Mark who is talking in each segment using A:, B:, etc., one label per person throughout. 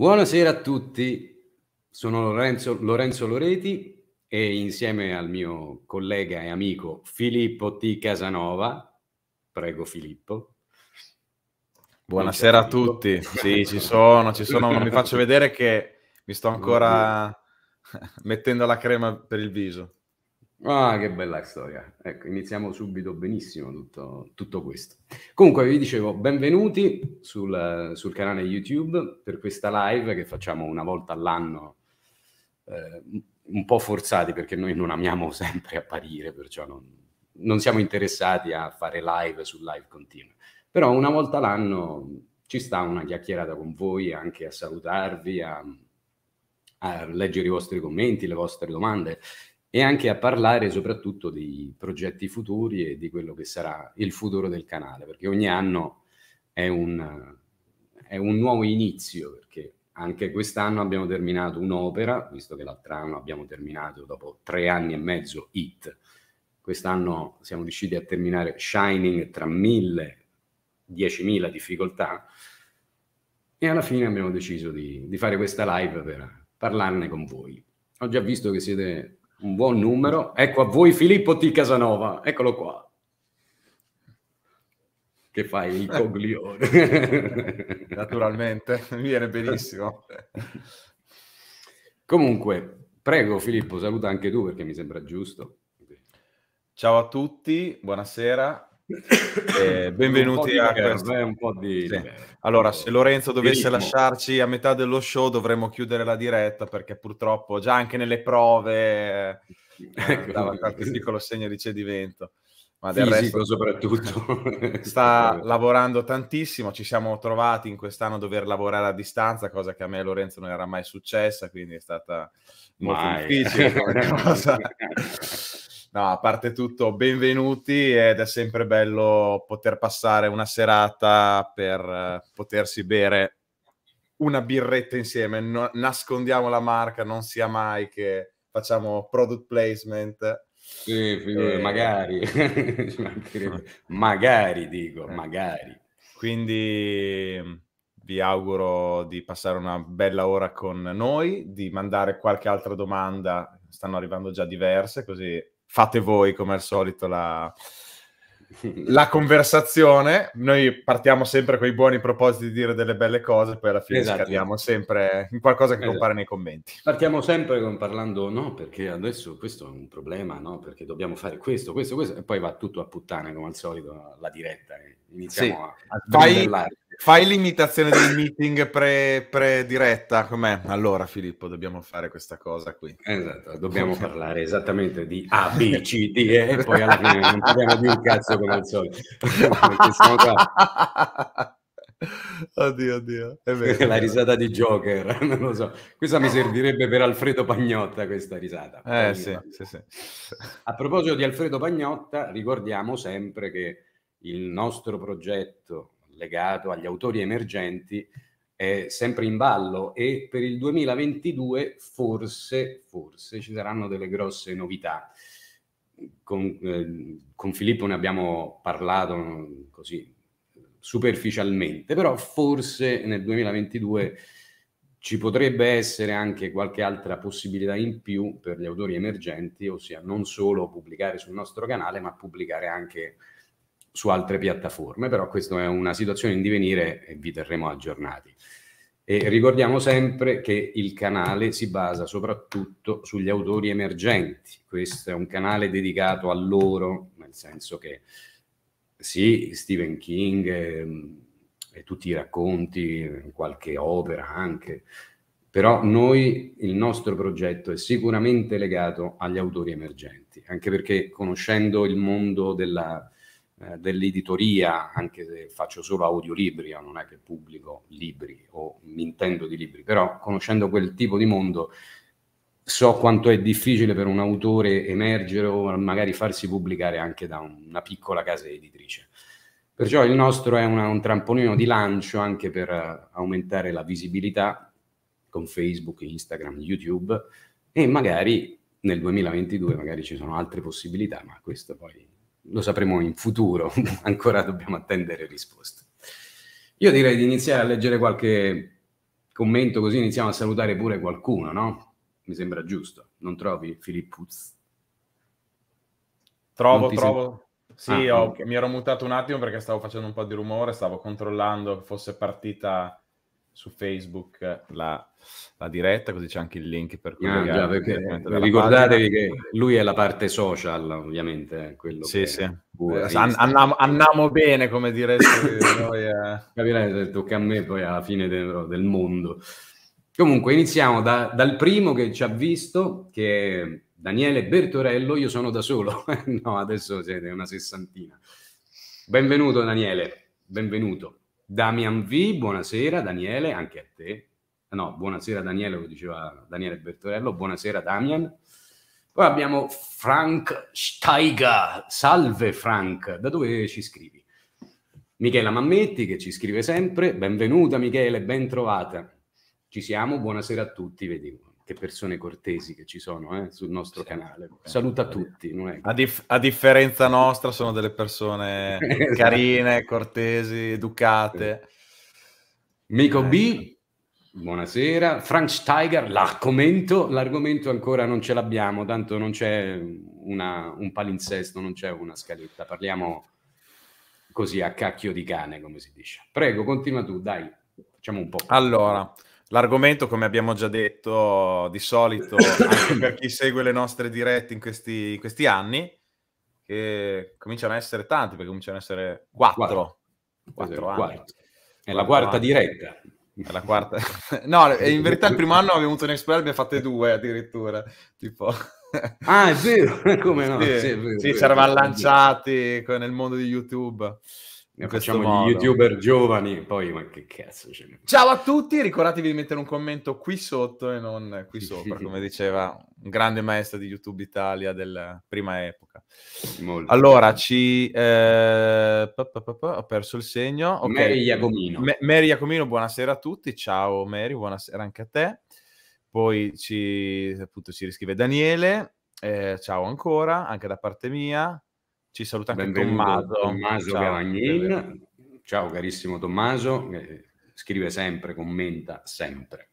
A: Buonasera a tutti, sono Lorenzo, Lorenzo, Loreti e insieme al mio collega e amico Filippo T. Casanova, prego Filippo.
B: Buonasera a tutti, sì ci sono, ci sono, non mi faccio vedere che mi sto ancora mettendo la crema per il viso. Ah, che bella storia. Ecco, iniziamo
A: subito benissimo tutto, tutto questo. Comunque, vi dicevo, benvenuti sul, sul, canale YouTube per questa live che facciamo una volta all'anno, eh, un po' forzati perché noi non amiamo sempre apparire, perciò non, non siamo interessati a fare live su live continue. Però una volta all'anno ci sta una chiacchierata con voi, anche a salutarvi, a, a leggere i vostri commenti, le vostre domande e anche a parlare soprattutto dei progetti futuri e di quello che sarà il futuro del canale, perché ogni anno è un, è un nuovo inizio, perché anche quest'anno abbiamo terminato un'opera, visto che l'altro anno abbiamo terminato dopo tre anni e mezzo IT, quest'anno siamo riusciti a terminare Shining tra mille, diecimila difficoltà e alla fine abbiamo deciso di, di fare questa live per parlarne con voi. Ho già visto che siete un buon numero. Ecco a voi Filippo T. Casanova, eccolo
B: qua. Che fai il coglione. Naturalmente, mi viene benissimo. Comunque,
A: prego Filippo, saluta anche tu perché mi sembra giusto. Ciao a tutti,
B: buonasera. Eh, benvenuti a questo. Eh, di... Sì. Allora, se Lorenzo dovesse Verismo. lasciarci a metà dello show, dovremmo chiudere la diretta perché purtroppo già anche nelle prove eh, eh ecco. dava qualche piccolo segno di cedimento. Ma del Fisico resto, soprattutto sta lavorando tantissimo. Ci siamo trovati in quest'anno a dover lavorare a distanza, cosa che a me e Lorenzo non era mai successa, quindi è stata molto mai. difficile. No, a parte tutto, benvenuti ed è sempre bello poter passare una serata per eh, potersi bere una birretta insieme. No, nascondiamo la marca, non sia mai che facciamo product placement. Sì, e... magari, magari dico, eh. magari. Quindi vi auguro di passare una bella ora con noi, di mandare qualche altra domanda, stanno arrivando già diverse, così fate voi come al solito la, la conversazione. Noi partiamo sempre con i buoni propositi di dire delle belle cose, poi alla fine esatto. scadiamo sempre in qualcosa che esatto. compare nei commenti.
A: Partiamo sempre con parlando no, perché adesso questo è un problema, no? Perché dobbiamo fare questo, questo, questo, e poi va
B: tutto a puttana come al solito la diretta. Eh. Iniziamo sì. a, a vai, Fai l'imitazione del meeting pre, pre-diretta com'è? Allora Filippo, dobbiamo fare questa cosa qui. Esatto, dobbiamo parlare esattamente di A, B, C, D e poi alla fine non parliamo di un cazzo come al solito. Oddio, oddio.
A: È vero, la risata di Joker, non lo so. Questa mi servirebbe per Alfredo Pagnotta, questa risata. Eh, sì, sì, sì. A proposito di Alfredo Pagnotta, ricordiamo sempre che il nostro progetto legato agli autori emergenti è sempre in ballo e per il 2022 forse, forse ci saranno delle grosse novità. Con, eh, con Filippo ne abbiamo parlato mm, così superficialmente, però forse nel 2022 ci potrebbe essere anche qualche altra possibilità in più per gli autori emergenti, ossia non solo pubblicare sul nostro canale, ma pubblicare anche su altre piattaforme, però questa è una situazione in divenire e vi terremo aggiornati. E ricordiamo sempre che il canale si basa soprattutto sugli autori emergenti, questo è un canale dedicato a loro, nel senso che sì, Stephen King e, ehm, e tutti i racconti, qualche opera anche, però noi, il nostro progetto è sicuramente legato agli autori emergenti, anche perché conoscendo il mondo della eh, dell'editoria, anche se faccio solo audiolibri, io non è che pubblico libri o mi intendo di libri, però conoscendo quel tipo di mondo so quanto è difficile per un autore emergere o magari farsi pubblicare anche da una piccola casa editrice. Perciò il nostro è una, un trampolino di lancio anche per eh, aumentare la visibilità con Facebook, Instagram, YouTube e magari nel 2022 magari ci sono altre possibilità, ma questo poi lo sapremo in futuro, ancora dobbiamo attendere risposte. Io direi di iniziare a leggere qualche commento così iniziamo a salutare pure qualcuno, no? Mi sembra giusto, non trovi Filippuz?
B: Trovo, trovo. Sen- sì, ah, ho, okay. mi ero mutato un attimo perché stavo facendo un po' di rumore, stavo controllando che fosse partita su Facebook la, la, diretta, così c'è anche il link per collegare. Ah, già, ricordatevi pagina.
A: che lui è la parte social, ovviamente. Quello sì, sì. An- andiamo, andiamo, bene, come direste Eh. tocca a me poi alla fine del, del mondo. Comunque, iniziamo da, dal primo che ci ha visto, che è Daniele Bertorello, io sono da solo. no, adesso siete una sessantina. Benvenuto Daniele, benvenuto. Damian V, buonasera Daniele, anche a te. Eh, no, buonasera Daniele, lo diceva Daniele Bertorello, buonasera Damian. Poi abbiamo Frank Steiger, salve Frank, da dove ci scrivi? Michela Mammetti che ci scrive sempre, benvenuta Michele, ben trovata. Ci siamo, buonasera a tutti, vediamo che persone cortesi che ci sono eh, sul nostro sì, canale.
B: Saluta sì. tutti. Che... A, dif- a, differenza nostra sono delle persone esatto. carine, cortesi, educate.
A: Mico B, buonasera. Franz Tiger, l'argomento, l'argomento ancora non ce l'abbiamo, tanto non c'è una, un palinsesto, non c'è una scaletta. Parliamo così a cacchio di cane, come si dice. Prego, continua tu, dai,
B: facciamo un po'. Allora... L'argomento, come abbiamo già detto, di solito, anche per chi segue le nostre dirette in questi, in questi anni, che cominciano a essere tanti, perché cominciano a essere quattro. Quattro, anni. Quarto. È la quarta anni. diretta. È la quarta. no, in verità il primo anno abbiamo avuto un expert, abbiamo fatto due addirittura. Tipo...
A: ah, è vero, come no? Sì, sì, vero, sì vero, ci eravamo lanciati
B: nel mondo di YouTube facciamo gli youtuber
A: giovani, poi ma che cazzo
B: ce ne... Ciao a tutti, ricordatevi di mettere un commento qui sotto e non qui sopra, come diceva un grande maestro di YouTube Italia della prima epoca. Molto. Allora, ci... Eh, ho perso il segno. Okay. Mary Iacomino. M- Mary Iacomino, buonasera a tutti. Ciao Mary, buonasera anche a te. Poi ci, appunto, ci riscrive Daniele. Eh, ciao ancora, anche da parte mia. Ci saluta anche Benvenuto, Tommaso. Tommaso Ciao, Gavagnin. Ciao carissimo Tommaso, eh,
A: scrive sempre, commenta sempre.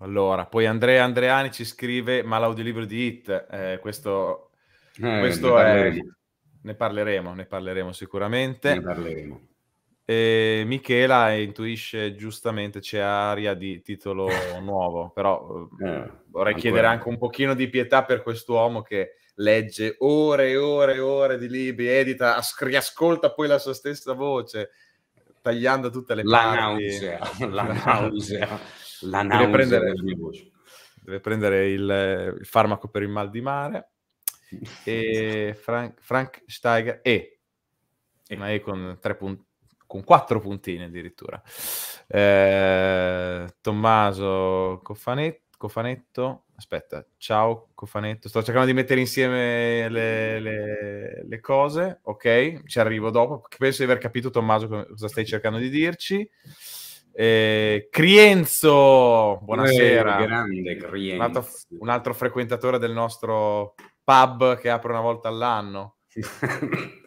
A: Allora,
B: poi Andrea Andreani ci scrive, ma l'audiolibro di IT, eh, questo, eh, questo ne è... Ne parleremo, ne parleremo sicuramente. Ne parleremo. E Michela intuisce giustamente c'è aria di titolo nuovo, però eh, eh, vorrei ancora. chiedere anche un pochino di pietà per quest'uomo che legge ore e ore e ore di libri, edita, as- riascolta poi la sua stessa voce, tagliando tutte le la parti. Nausea, la nausea, la nausea deve prendere, deve prendere il, il, farmaco per il mal di mare. E Frank, Frank Steiger e, e. ma E con tre punti con quattro puntini addirittura. Eh, Tommaso Cofanet, Cofanetto, aspetta, ciao Cofanetto, sto cercando di mettere insieme le, le, le, cose, ok, ci arrivo dopo, penso di aver capito Tommaso cosa stai cercando di dirci. Eh, Crienzo, buonasera, eh, grande Crienzo. Un, altro, un altro frequentatore del nostro pub che apre una volta all'anno. Sì.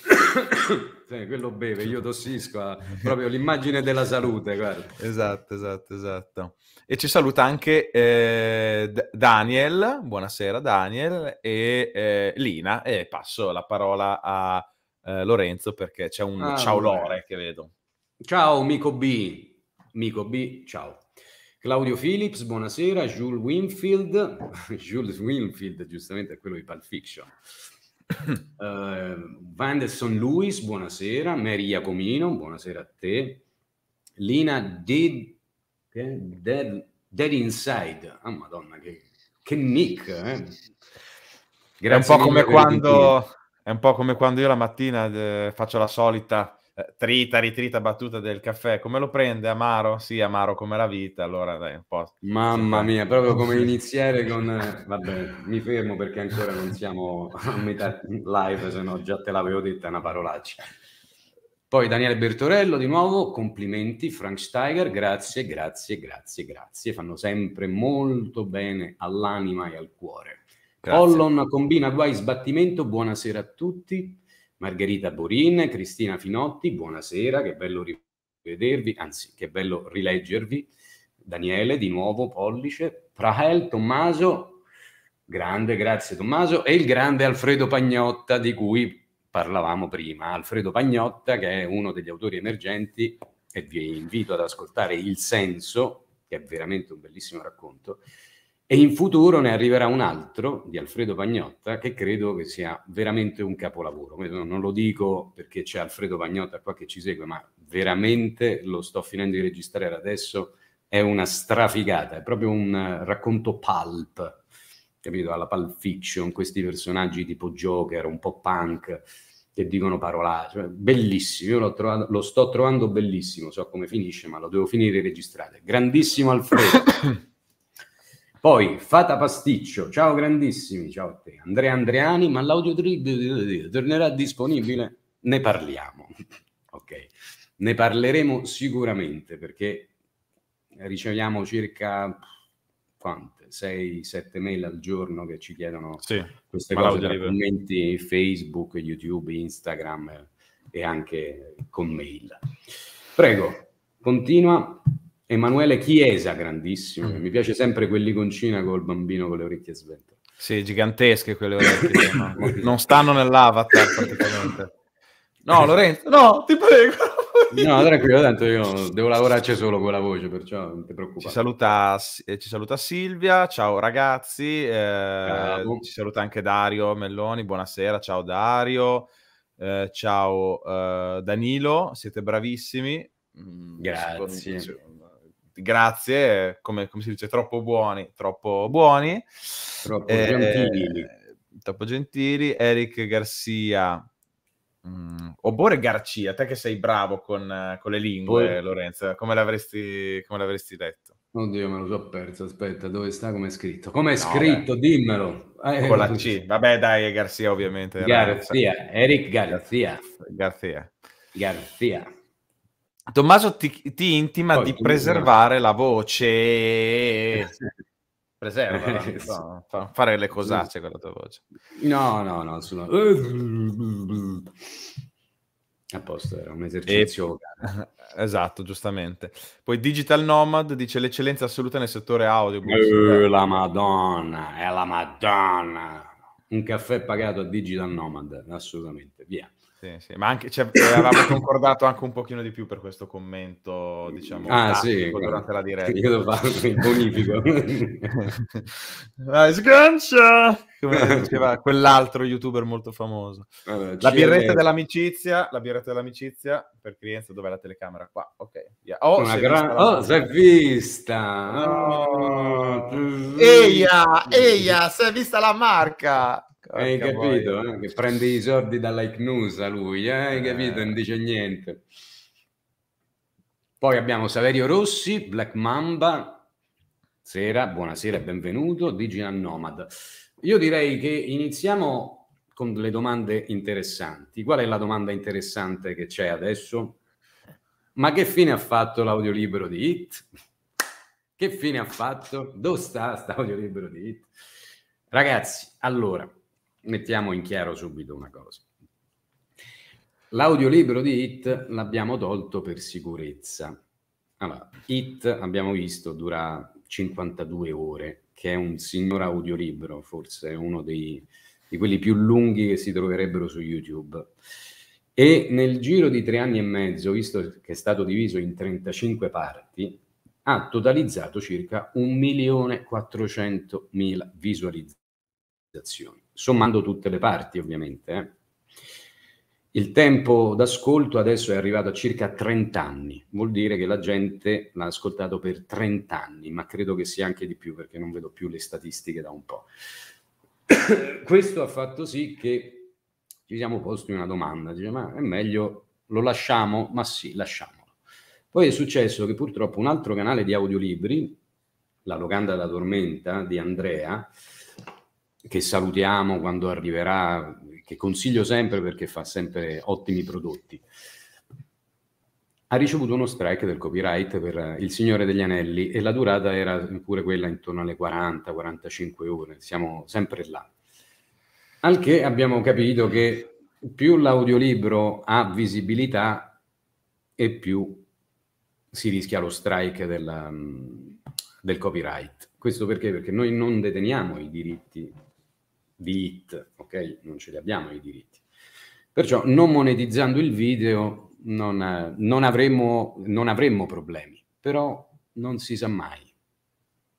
B: sì, cioè, quello beve, io tossisco, ah, proprio l'immagine della salute, guarda. Esatto, esatto, esatto. E ci saluta anche eh, Daniel, buonasera Daniel, e eh, Lina, e passo la parola a eh, Lorenzo perché c'è un ah, ciao Lore che vedo. Ciao Mico B,
A: Mico B, ciao. Claudio Phillips, buonasera, Jules Winfield, Jules Winfield giustamente è quello di Pulp Fiction uh, ehm, Vanderson Luis, buonasera. Mary Iacomino, buonasera a te. Lina Dead, Dead, Dead Inside. Ah, oh, madonna, che, che nick. Eh. Grazie è un po' come quando...
B: È un po' come quando io la mattina eh, faccio la solita eh, trita, ritrita, battuta del caffè, come lo prende amaro? Sì, amaro come la vita, allora dai, un po'. Mamma mia, proprio come
A: iniziare con... Vabbè, mi fermo perché ancora non siamo a metà live, se no già te l'avevo detta una parolaccia. Poi Daniele Bertorello di nuovo, complimenti, Frank Steiger, grazie, grazie, grazie, grazie, fanno sempre molto bene all'anima e al cuore. Grazie. Pollon combina guai sbattimento, buonasera a tutti. Margherita Borin, Cristina Finotti, buonasera, che bello rivedervi, anzi che bello rileggervi. Daniele, di nuovo, pollice. Prahel, Tommaso, grande, grazie Tommaso, e il grande Alfredo Pagnotta di cui parlavamo prima. Alfredo Pagnotta, che è uno degli autori emergenti, e vi invito ad ascoltare Il Senso, che è veramente un bellissimo racconto, e in futuro ne arriverà un altro di Alfredo Pagnotta che credo che sia veramente un capolavoro. Non lo dico perché c'è Alfredo Pagnotta qua che ci segue, ma veramente lo sto finendo di registrare adesso. È una strafigata, è proprio un eh, racconto pulp, capito? Alla pulp fiction, questi personaggi tipo Joker, un po' punk, che dicono parolacce. Cioè, bellissimo, io trovato, lo sto trovando bellissimo, so come finisce, ma lo devo finire di registrare. Grandissimo Alfredo. Poi Fata Pasticcio, ciao grandissimi, ciao a te. Andrea Andreani, ma l'audio tornerà disponibile? Ne parliamo. ok, ne parleremo sicuramente perché riceviamo circa quante? 6-7 mail al giorno che ci chiedono sì, queste cose tra commenti Facebook, YouTube, Instagram e anche con mail. Prego, continua. Emanuele Chiesa, grandissimo. Mm. Mi piace sempre quell'iconcina col bambino con le orecchie svelte.
B: Sì, gigantesche quelle orecchie. no? Non stanno nell'avatar praticamente.
A: No, Lorenzo,
B: no, ti prego. no, tranquillo, tanto io devo lavorarci solo con la voce, perciò non ti preoccupare. Ci saluta, eh, ci saluta Silvia, ciao ragazzi, eh, ci saluta anche Dario Melloni, buonasera, ciao Dario, eh, ciao eh, Danilo, siete bravissimi. Mm, Grazie grazie, come, come, si dice, troppo buoni, troppo buoni. Troppo eh, gentili. Troppo gentili. Eric Garcia, Mm. Oppure Garcia, te che sei bravo con, con le lingue, Poi... Lorenzo, come l'avresti, come l'avresti detto? Oddio, me lo so perso. Aspetta, dove sta? Come è scritto? Come è no, scritto? Beh. Dimmelo. Eh, con la C. Vabbè, dai, Garcia, ovviamente. Garcia, Eric Garcia. Garcia. Garcia. Garcia. Tommaso ti, ti intima Poi, di preservare no. la voce. Preserva, no? fa, fare le cosacce con la tua voce.
A: No, no, no. Sono...
B: A posto, era un esercizio. E... Esatto, giustamente. Poi Digital Nomad dice l'eccellenza assoluta nel settore audio. Eh, la madonna,
A: è la madonna. Un caffè pagato a Digital Nomad, assolutamente, via.
B: Sì, sì, ma anche cioè, eh, avevamo concordato anche un pochino di più per questo commento, diciamo, ah, sì, durante la diretta. Io lo faccio in bonifico. Vai, sgancia! Come diceva quell'altro youtuber molto famoso. Allora, la birretta dell'amicizia, la birretta dell'amicizia, per Crienza, dov'è la telecamera? Qua, ok. Yeah. Oh, Una si gran... oh, si è
A: vista!
B: Oh. Eia, eia, si è vista la marca!
A: Eh, hai capito? Eh? Che prende i soldi dalla Ignusa lui, eh? hai eh. capito? Non dice niente. Poi abbiamo Saverio Rossi, Black Mamba. Sera, buonasera e benvenuto. Digital Nomad. Io direi che iniziamo con le domande interessanti. Qual è la domanda interessante che c'è adesso? Ma che fine ha fatto l'audiolibro di IT? Che fine ha fatto? Dove sta l'audiolibro di IT? Ragazzi, allora, mettiamo in chiaro subito una cosa. L'audiolibro di It l'abbiamo tolto per sicurezza. Allora, It abbiamo visto dura 52 ore, che è un signor audiolibro, forse uno dei, di quelli più lunghi che si troverebbero su YouTube. E nel giro di tre anni e mezzo, visto che è stato diviso in 35 parti, ha totalizzato circa 1.400.000 visualizzazioni sommando tutte le parti ovviamente. Eh. Il tempo d'ascolto adesso è arrivato a circa 30 anni, vuol dire che la gente l'ha ascoltato per 30 anni, ma credo che sia anche di più perché non vedo più le statistiche da un po'. Questo ha fatto sì che ci siamo posti una domanda, dice ma è meglio lo lasciamo? Ma sì, lasciamolo. Poi è successo che purtroppo un altro canale di audiolibri, La Locanda della Tormenta di Andrea, che salutiamo quando arriverà, che consiglio sempre perché fa sempre ottimi prodotti. Ha ricevuto uno strike del copyright per eh, Il Signore degli Anelli e la durata era pure quella intorno alle 40-45 ore, siamo sempre là. Al che abbiamo capito che più l'audiolibro ha visibilità e più si rischia lo strike della, mm, del copyright. Questo perché? Perché noi non deteniamo i diritti di hit, ok? Non ce li abbiamo i diritti. Perciò non monetizzando il video non, non, avremmo, non avremmo problemi, però non si sa mai.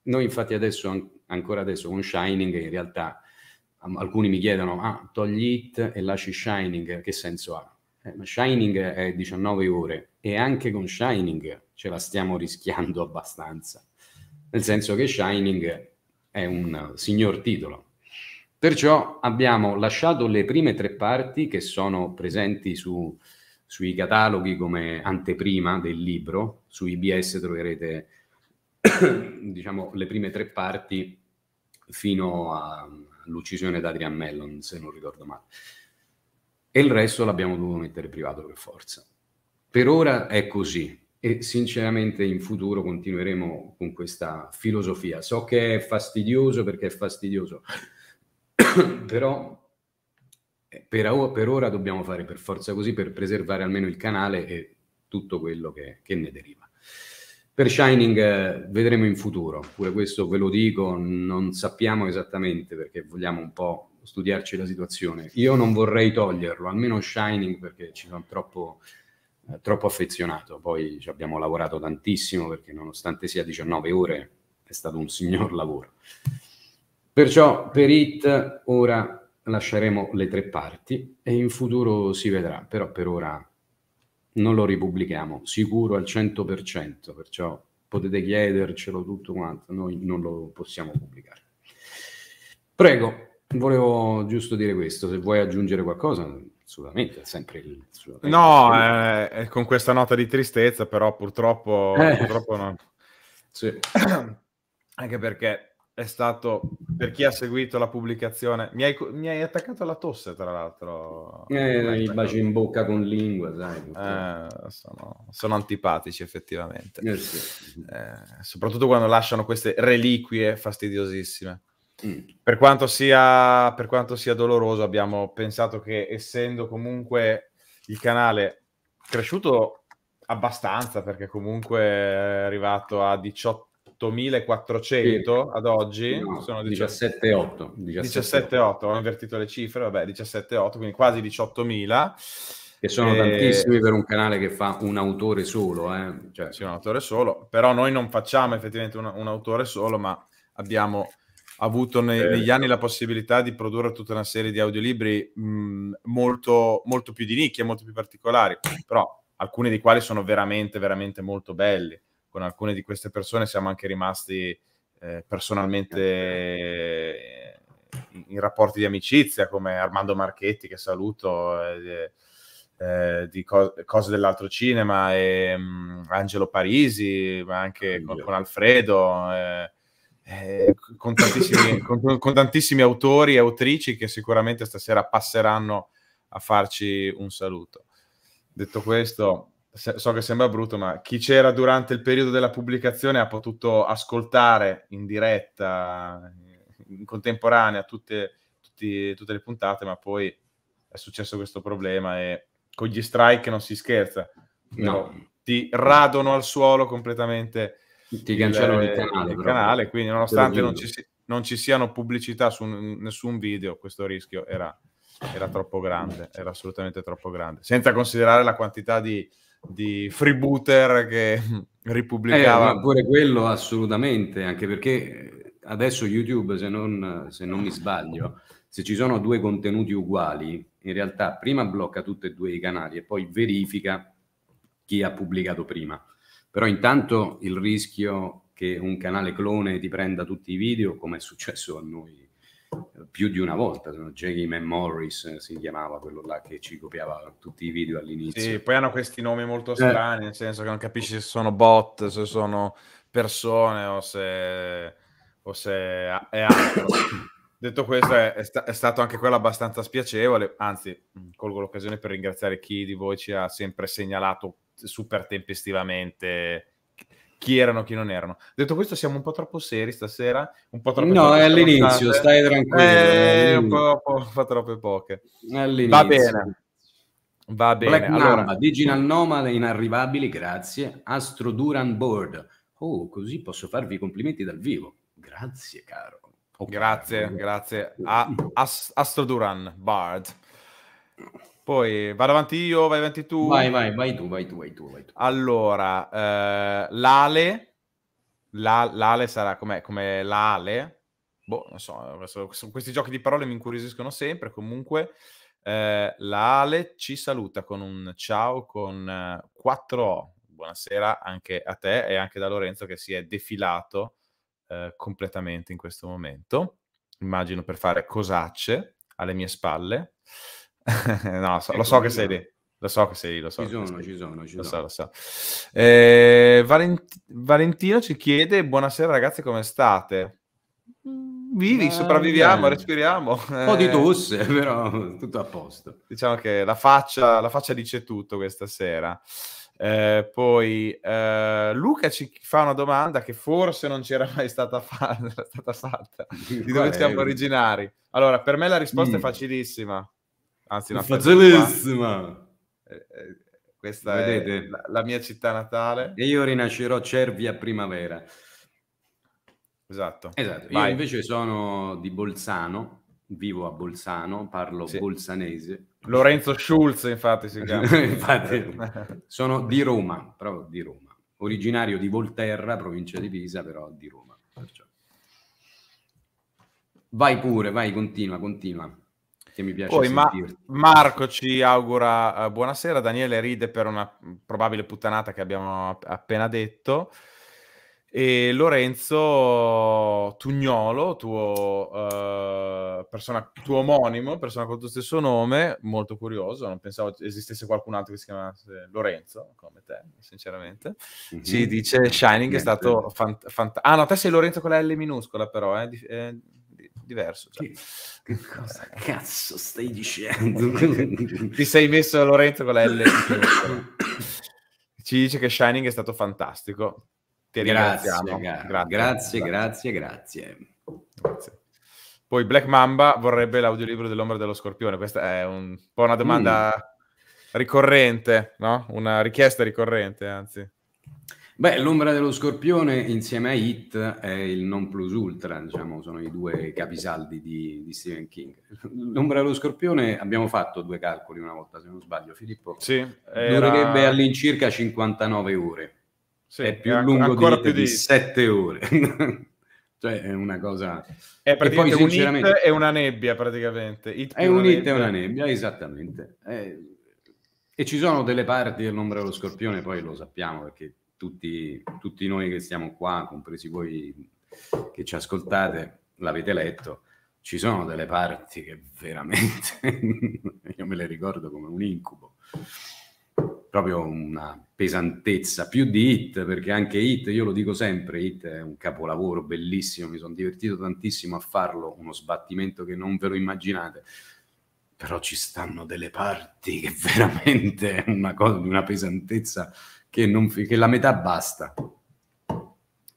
A: Noi infatti adesso, ancora adesso con Shining, in realtà alcuni mi chiedono, ah, togli Hit e lasci Shining, che senso ha? Eh, Shining è 19 ore e anche con Shining ce la stiamo rischiando abbastanza, nel senso che Shining è un signor titolo, Perciò abbiamo lasciato le prime tre parti che sono presenti su, sui cataloghi come anteprima del libro, su IBS troverete diciamo, le prime tre parti fino all'uccisione di Adrian Mellon, se non ricordo male. E il resto l'abbiamo dovuto mettere privato per forza. Per ora è così e sinceramente in futuro continueremo con questa filosofia. So che è fastidioso perché è fastidioso però eh, per, per, ora dobbiamo fare per forza così per preservare almeno il canale e tutto quello che, che ne deriva. Per Shining eh, vedremo in futuro, pure questo ve lo dico, non sappiamo esattamente perché vogliamo un po' studiarci la situazione. Io non vorrei toglierlo, almeno Shining perché ci sono troppo, eh, troppo affezionato, poi ci abbiamo lavorato tantissimo perché nonostante sia 19 ore è stato un signor lavoro. Perciò per IT ora lasceremo le tre parti e in futuro si vedrà, però per ora non lo ripubblichiamo, sicuro al 100%, perciò potete chiedercelo tutto quanto, noi non lo possiamo pubblicare. Prego, volevo giusto dire questo, se vuoi aggiungere qualcosa, assolutamente, sempre
B: il... Assolutamente. No, eh, con questa nota di tristezza, però purtroppo, eh. purtroppo no. Sì. Anche perché è stato per chi ha seguito la pubblicazione. Mi hai, mi hai attaccato alla tosse, tra l'altro. Eh, il bacio in bocca con lingua, sai. Eh, sono, sono, antipatici, effettivamente. Eh, sì. eh, soprattutto quando lasciano queste reliquie fastidiosissime. Mm. Per, quanto sia, per quanto sia doloroso, abbiamo pensato che essendo comunque il canale cresciuto abbastanza, perché comunque è arrivato a 18 8.400 sì. ad oggi, no, sono 17.8. 17.8, ho invertito le cifre, vabbè, 17.8, quindi quasi 18.000 che sono e... Eh, tantissimi per un canale che fa un autore solo. Eh? Cioè... Sì, un autore solo, però noi non facciamo effettivamente un, un autore solo, ma abbiamo avuto nei, eh. negli anni la possibilità di produrre tutta una serie di audiolibri mh, mm, molto, molto più di nicchia, molto più particolari, però alcuni dei quali sono veramente, veramente molto belli con alcune di queste persone siamo anche rimasti eh, personalmente eh, in, in, rapporti di amicizia, come Armando Marchetti, che saluto, eh, eh, di co- cose dell'altro cinema, e, mh, mm, Angelo Parisi, ma anche con, con Alfredo. Eh, eh, con tantissimi, con, con tantissimi autori e autrici che sicuramente stasera passeranno a farci un saluto. Detto questo, so che sembra brutto, ma chi c'era durante il periodo della pubblicazione ha potuto ascoltare in diretta, in contemporanea, tutte, tutti, tutte le puntate, ma poi è successo questo problema e con gli strike non si scherza. No. Ti radono al suolo completamente ti cancellano il, il canale, il canale quindi nonostante non ci, non ci, siano pubblicità su nessun video, questo rischio era, era troppo grande, era assolutamente troppo grande, senza considerare la quantità di di freebooter che ripubblicava. Eh,
A: pure quello assolutamente, anche perché adesso YouTube, se non, se non mi sbaglio, se ci sono due contenuti uguali, in realtà prima blocca tutti e due i canali e poi verifica chi ha pubblicato prima. Però intanto il rischio che un canale clone ti prenda tutti i video, come è successo a noi più di una volta, sono Jamie Morris eh, si chiamava quello là che ci copiava
B: tutti i video all'inizio. Sì, poi hanno questi nomi molto eh. strani, eh. nel senso che non capisci se sono bot, se sono persone o se, o se è altro. Detto questo, è, è, sta- è, stato anche quello abbastanza spiacevole, anzi colgo l'occasione per ringraziare chi di voi ci ha sempre segnalato super tempestivamente chi erano e chi non erano. Detto questo, siamo un po' troppo seri stasera, un po' troppo... No, è all'inizio, stai tranquillo. Eh, un po', po', po' troppe poche. Va bene. Va bene. Black allora... Mamba, Digital
A: Nomad inarrivabili, grazie. Astro Duran Board.
B: Oh, così posso farvi i complimenti dal vivo.
A: Grazie, caro.
B: Okay. Grazie, grazie. A, As, Astro Duran Bard. Poi vado avanti io, vai avanti tu. Vai, vai, vai tu, vai tu, vai tu. Vai tu. Allora, eh, l'ale, la, l'ale sarà com'è? come l'ale, boh, non so, questi giochi di parole mi incuriosiscono sempre, comunque eh, l'ale ci saluta con un ciao con eh, 4O. Buonasera anche a te e anche da Lorenzo che si è defilato eh, completamente in questo momento, immagino per fare cosacce alle mie spalle. no, so, lo so che sei lì. Lo so che sei lo so. Ci sono, ci sono, ci lo sono. So, lo so. Eh, Valent- Valentino ci chiede, buonasera ragazzi, come state? Vivi, eh, sopravviviamo, eh. respiriamo. Un po' di eh. tosse, però tutto a posto. Diciamo che la faccia, la faccia dice tutto questa sera. Eh, poi eh, Luca ci fa una domanda che forse non c'era mai stata, fa- stata fatta, di dove siamo originari. Allora, per me la risposta mm. è facilissima. Anzi, una facilissima. Eh, eh, questa Vedete? è la, la, mia città natale. E io rinascerò cervi
A: a primavera. Esatto. esatto. Io invece sono di Bolzano, vivo a Bolzano, parlo sì. bolzanese.
B: Lorenzo Schulz, infatti, si chiama. infatti,
A: sono di Roma, proprio di Roma. Originario di Volterra, provincia di Pisa, però di Roma. Perciò. Vai pure, vai, continua, continua che mi piace Poi, ma-
B: Marco ci augura uh, buonasera, Daniele ride per una probabile puttanata che abbiamo app- appena detto e Lorenzo Tugnolo, tuo, uh, persona, tuo omonimo, persona con tuo stesso nome, molto curioso, non pensavo esistesse qualcun altro che si chiamasse Lorenzo, come te, sinceramente, mm-hmm. ci dice Shining è stato fantastico. Fant- ah no, te sei Lorenzo con la L minuscola però, eh? eh diverso. Cioè. Che, cosa cazzo stai dicendo? Ti sei messo Lorenzo con la L. Ci dice che Shining è stato fantastico. Ti grazie, ringraziamo. Gra- grazie, grazie, grazie, grazie. grazie. Poi Black Mamba vorrebbe l'audiolibro dell'ombra dello scorpione. Questa è un po' una domanda mm. ricorrente, no? Una richiesta ricorrente, anzi.
A: Beh, l'ombra dello scorpione insieme a Hit è il non plus ultra, diciamo, sono i due capisaldi di, di Stephen King. L'ombra dello scorpione, abbiamo fatto due calcoli una volta, se non sbaglio, Filippo. Sì, era... durerebbe all'incirca 59 ore. Sì, è più lungo di, più di... 7 ore. cioè è una cosa... È poi, sinceramente... È
B: una nebbia praticamente. Hit è un hit e una nebbia,
A: esattamente. È... Eh, e ci sono delle parti dell'ombra dello scorpione, poi lo sappiamo perché tutti, tutti noi che siamo qua, compresi voi che ci ascoltate, l'avete letto, ci sono delle parti che veramente io me le ricordo come un incubo proprio una pesantezza più di Hit perché anche Hit io lo dico sempre Hit è un capolavoro bellissimo mi sono divertito tantissimo a farlo uno sbattimento che non ve lo immaginate però ci stanno delle parti che veramente è una cosa di una pesantezza che, non, che la metà basta.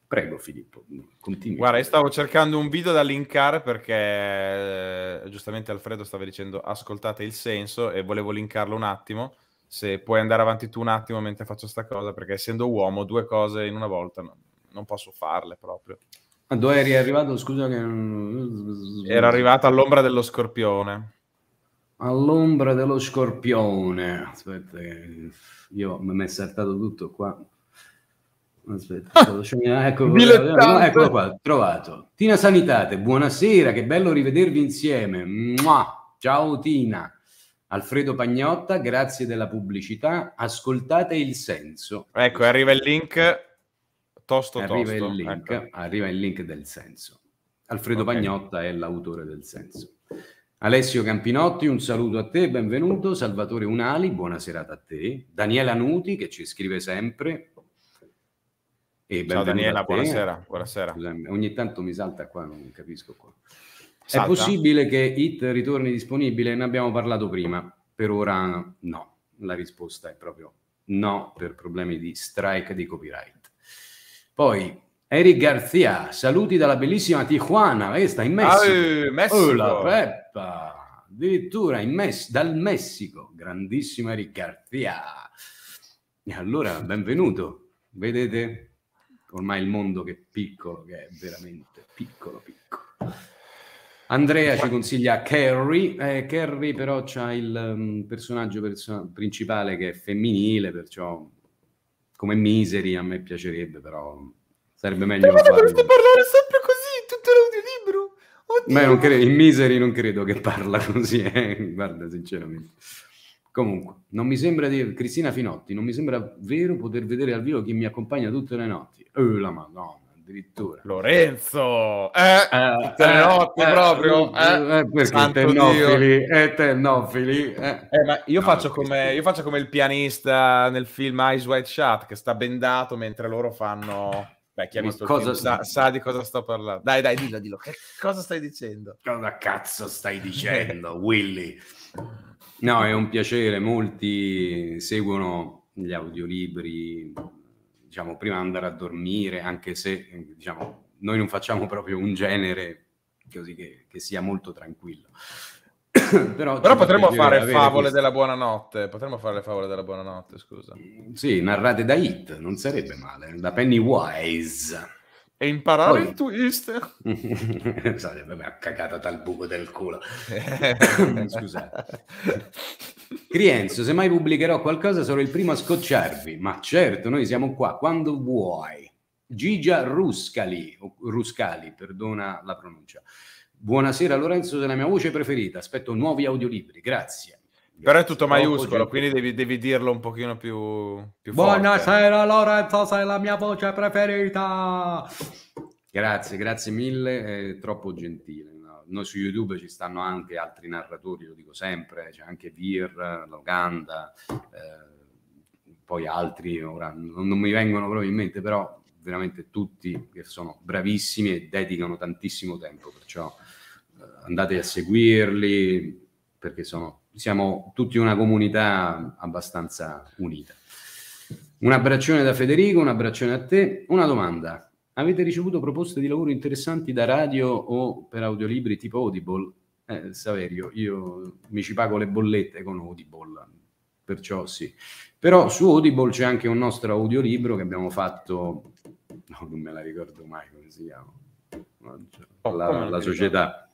A: Prego Filippo, continui.
B: Guarda, io stavo cercando un video da linkare perché eh, giustamente Alfredo stava dicendo ascoltate il senso e volevo linkarlo un attimo. Se puoi andare avanti tu un attimo mentre faccio questa cosa, perché essendo uomo due cose in una volta no, non posso farle proprio. Ma dove eri arrivato?
A: Scusa che... Era arrivato all'ombra
B: dello scorpione.
A: All'ombra dello scorpione. Aspetta, io mi è saltato tutto qua. Aspetta, ah, ecco, no, ecco, eccolo ecco qua, trovato. Tina Sanitate, buonasera, che bello rivedervi insieme. Mua! Ciao Tina. Alfredo Pagnotta, grazie della pubblicità. Ascoltate il senso.
B: Ecco, arriva il link.
A: Tosto, arriva, tosto. Il link, ecco. arriva il link del senso. Alfredo okay. Pagnotta è l'autore del senso. Alessio Campinotti, un saluto a te, benvenuto. Salvatore Unali, buona serata a te. Daniela Nuti, che ci scrive sempre. E Ciao Daniela, buonasera, buonasera. Scusami, ogni tanto mi salta qua, non capisco qua.
B: Salta. È possibile
A: che IT ritorni disponibile? Ne abbiamo parlato prima. Per ora no. La risposta è proprio no per problemi di strike di copyright. Poi Eric Garzia, saluti dalla bellissima Tijuana, eh, sta in Messico. Ah, eh, Messico. Oh, la, eh, Peppa, addirittura Mes- dal Messico, grandissima Eric Garcia. E allora, benvenuto, vedete ormai il mondo che è piccolo, che è veramente piccolo, piccolo. Andrea ci consiglia Carrie, eh, Carrie però c'ha il um, personaggio perso- principale che è femminile, perciò come Misery a me piacerebbe, però sarebbe meglio... Perché dovresti parlare sempre Oddio. Beh, non credo, il Misery non credo che parla così, eh? guarda, sinceramente. Comunque, non mi sembra di... Cristina Finotti, non mi sembra vero poter vedere al vivo chi mi accompagna tutte le notti. Oh, la
B: madonna,
A: addirittura.
B: Lorenzo! Eh, eh tutte eh, notti eh, proprio! Eh, eh, eh perché tennofili, eh, tennofili. Eh. ma io, no, faccio come, io faccio come il pianista nel film Eyes Wide Shut, che sta bendato mentre loro fanno Beh, chi ha visto cosa... film, sa, sa, di cosa sto parlando. Dai, dai, dillo, dillo. Che cosa stai dicendo? Cosa cazzo stai dicendo,
A: Willy? No, è un piacere. Molti seguono gli audiolibri, diciamo, prima di andare a dormire, anche se, diciamo, noi non facciamo proprio un genere così che, che sia molto
B: tranquillo. però, però potremmo fare le favole questo. della buonanotte. Potremmo fare le favole della buonanotte, scusa.
A: Sì, narrate da Hit, non sarebbe male, da Pennywise. E imparare Poi... il twist. sarebbe una cagata dal buco del culo.
B: Eh.
A: Scusate. Crienzo, se mai pubblicherò qualcosa sarò il primo a scocciarvi, ma certo, noi siamo qua quando vuoi. Gigia Ruscali, Ruscali, perdona la pronuncia. Buonasera Lorenzo, sei la mia voce preferita, aspetto nuovi audiolibri, grazie. grazie. Però è tutto maiuscolo, quindi
B: devi, devi, dirlo un pochino più, più Buonasera
A: forte. Lorenzo, sei la mia voce preferita. Grazie, grazie mille, è troppo gentile. Noi su YouTube ci stanno anche altri narratori, lo dico sempre, c'è anche Vir, Loganda, eh, poi altri, ora non, non mi vengono proprio in mente, però veramente tutti che sono bravissimi e dedicano tantissimo tempo, perciò andate a seguirli perché sono, siamo tutti una comunità abbastanza unita. Un abbraccione da Federico, un abbraccione a te. Una domanda. Avete ricevuto proposte di lavoro interessanti da radio o per audiolibri tipo Audible? Eh, Saverio, io mi ci pago le bollette con Audible, perciò sì. Però su Audible c'è anche un nostro audiolibro che abbiamo fatto, no, non me la ricordo mai come si chiama, oh, la, la società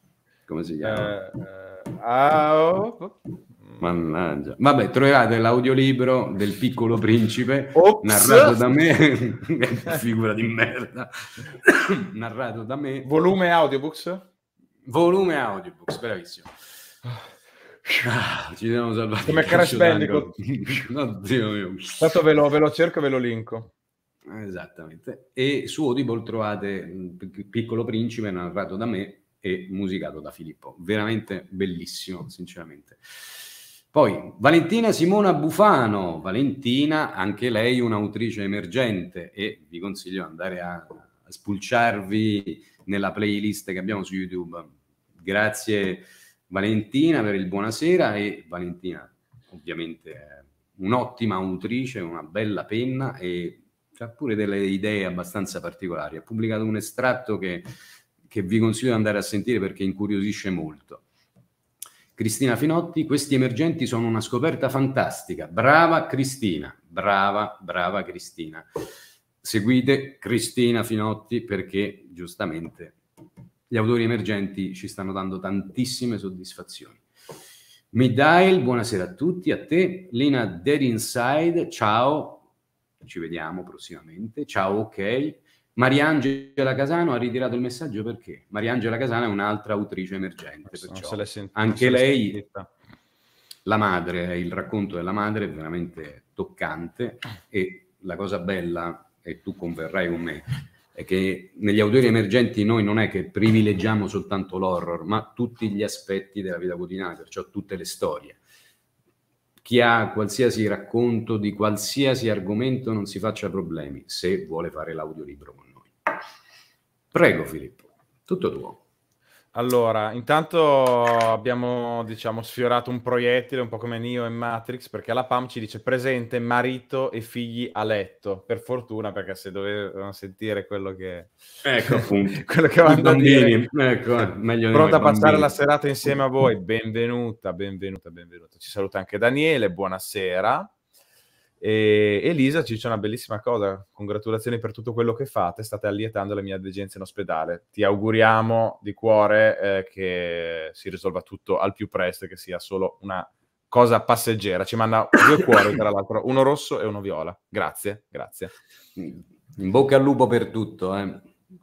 A: come si chiama?
B: Uh, uh,
A: Mannaggia. Vabbè, troverate l'audiolibro del piccolo principe, Ops. narrato da me,
B: figura di merda, narrato da me. Volume audiobooks? Volume
A: audiobooks, bravissimo. Ah, ci siamo salvati. Come Crash Bandicoot. Oddio mio. Tanto
B: ve lo, ve lo cerco e ve lo linko.
A: Esattamente. E su Audible trovate mm, Piccolo Principe narrato da me e musicato da Filippo. Veramente bellissimo, sinceramente. Poi Valentina Simona Bufano, Valentina, anche lei un'autrice emergente e vi consiglio di andare a, spulciarvi nella playlist che abbiamo su YouTube. Grazie Valentina per il buonasera e Valentina ovviamente è un'ottima autrice, una bella penna e ha pure delle idee abbastanza particolari. Ha pubblicato un estratto che che vi consiglio di andare a sentire perché incuriosisce molto. Cristina Finotti, questi emergenti sono una scoperta fantastica. Brava Cristina, brava, brava Cristina. Seguite Cristina Finotti perché giustamente gli autori emergenti ci stanno dando tantissime soddisfazioni. Midail, buonasera a tutti, a te. Lina Dead Inside, ciao, ci vediamo prossimamente. Ciao, ok. Mariangela Casano ha ritirato il messaggio perché Mariangela Casano è un'altra autrice emergente,
B: perciò sentita, anche lei,
A: la madre, eh, il racconto della madre è veramente toccante e la cosa bella, e tu converrai con me, è che negli autori emergenti noi non è che privilegiamo soltanto l'horror, ma tutti gli aspetti della vita quotidiana, perciò tutte le storie. Chi ha qualsiasi racconto di qualsiasi argomento non si faccia problemi se vuole fare l'audiolibro con Prego Filippo, tutto tuo.
B: Allora, intanto abbiamo diciamo, sfiorato un proiettile, un po' come Neo e Matrix, perché la PAM ci dice presente marito e figli a letto, per fortuna, perché se dovevano sentire quello che... Ecco appunto, quello che vanno bambini, dire, ecco, eh, meglio Pronta a passare la serata insieme a voi, benvenuta, benvenuta, benvenuta. Ci saluta anche Daniele, buonasera. E Elisa ci dice una bellissima cosa, congratulazioni per tutto quello che fate, state allietando la mia degenza in ospedale. Ti auguriamo di cuore eh, che si risolva tutto al più presto e che sia solo una cosa passeggera. Ci manda due cuori, tra l'altro, uno rosso e uno viola. Grazie, grazie.
A: In bocca al lupo per tutto. Eh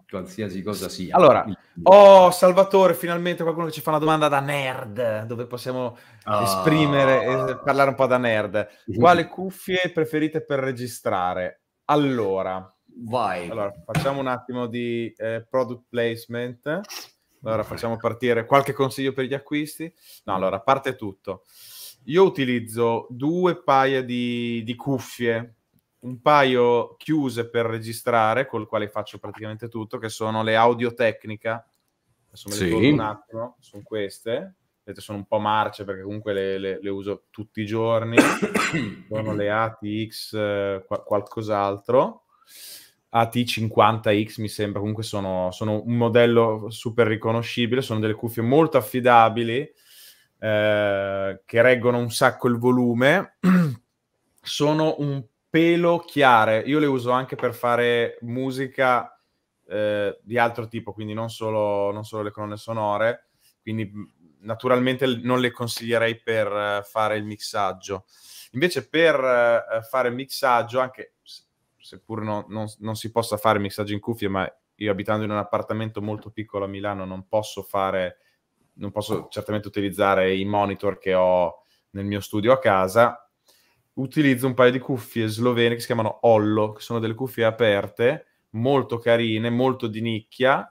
A: qualsiasi cosa sia. Allora,
B: oh Salvatore, finalmente qualcuno che ci fa una domanda da nerd, dove possiamo oh. esprimere e parlare un po' da nerd. Quale cuffie preferite per registrare? Allora, vai. Allora, facciamo un attimo di eh, product placement. Allora, facciamo partire qualche consiglio per gli acquisti. No, allora, parte tutto. Io utilizzo due paia di, di cuffie un paio chiuse per registrare, col quale faccio praticamente tutto, che sono le Audiotecnica. Adesso me le sì. un attimo, sono queste. Vedete, sono un po' marce perché comunque le, le, le uso tutti i giorni. sono le ATX eh, qualcos'altro. AT50X mi sembra, comunque sono, sono un modello super riconoscibile, sono delle cuffie molto affidabili eh, che reggono un sacco il volume. sono un pelo chiare. Io le uso anche per fare musica eh, di altro tipo, quindi non solo, non solo, le colonne sonore. Quindi mm, naturalmente non le consiglierei per eh, fare il mixaggio. Invece per eh, fare mixaggio, anche seppur no, non, non si possa fare mixaggio in cuffie, ma io abitando in un appartamento molto piccolo a Milano non posso fare, non posso certamente utilizzare i monitor che ho nel mio studio a casa, utilizzo un paio di cuffie slovene che si chiamano Ollo, che sono delle cuffie aperte, molto carine, molto di nicchia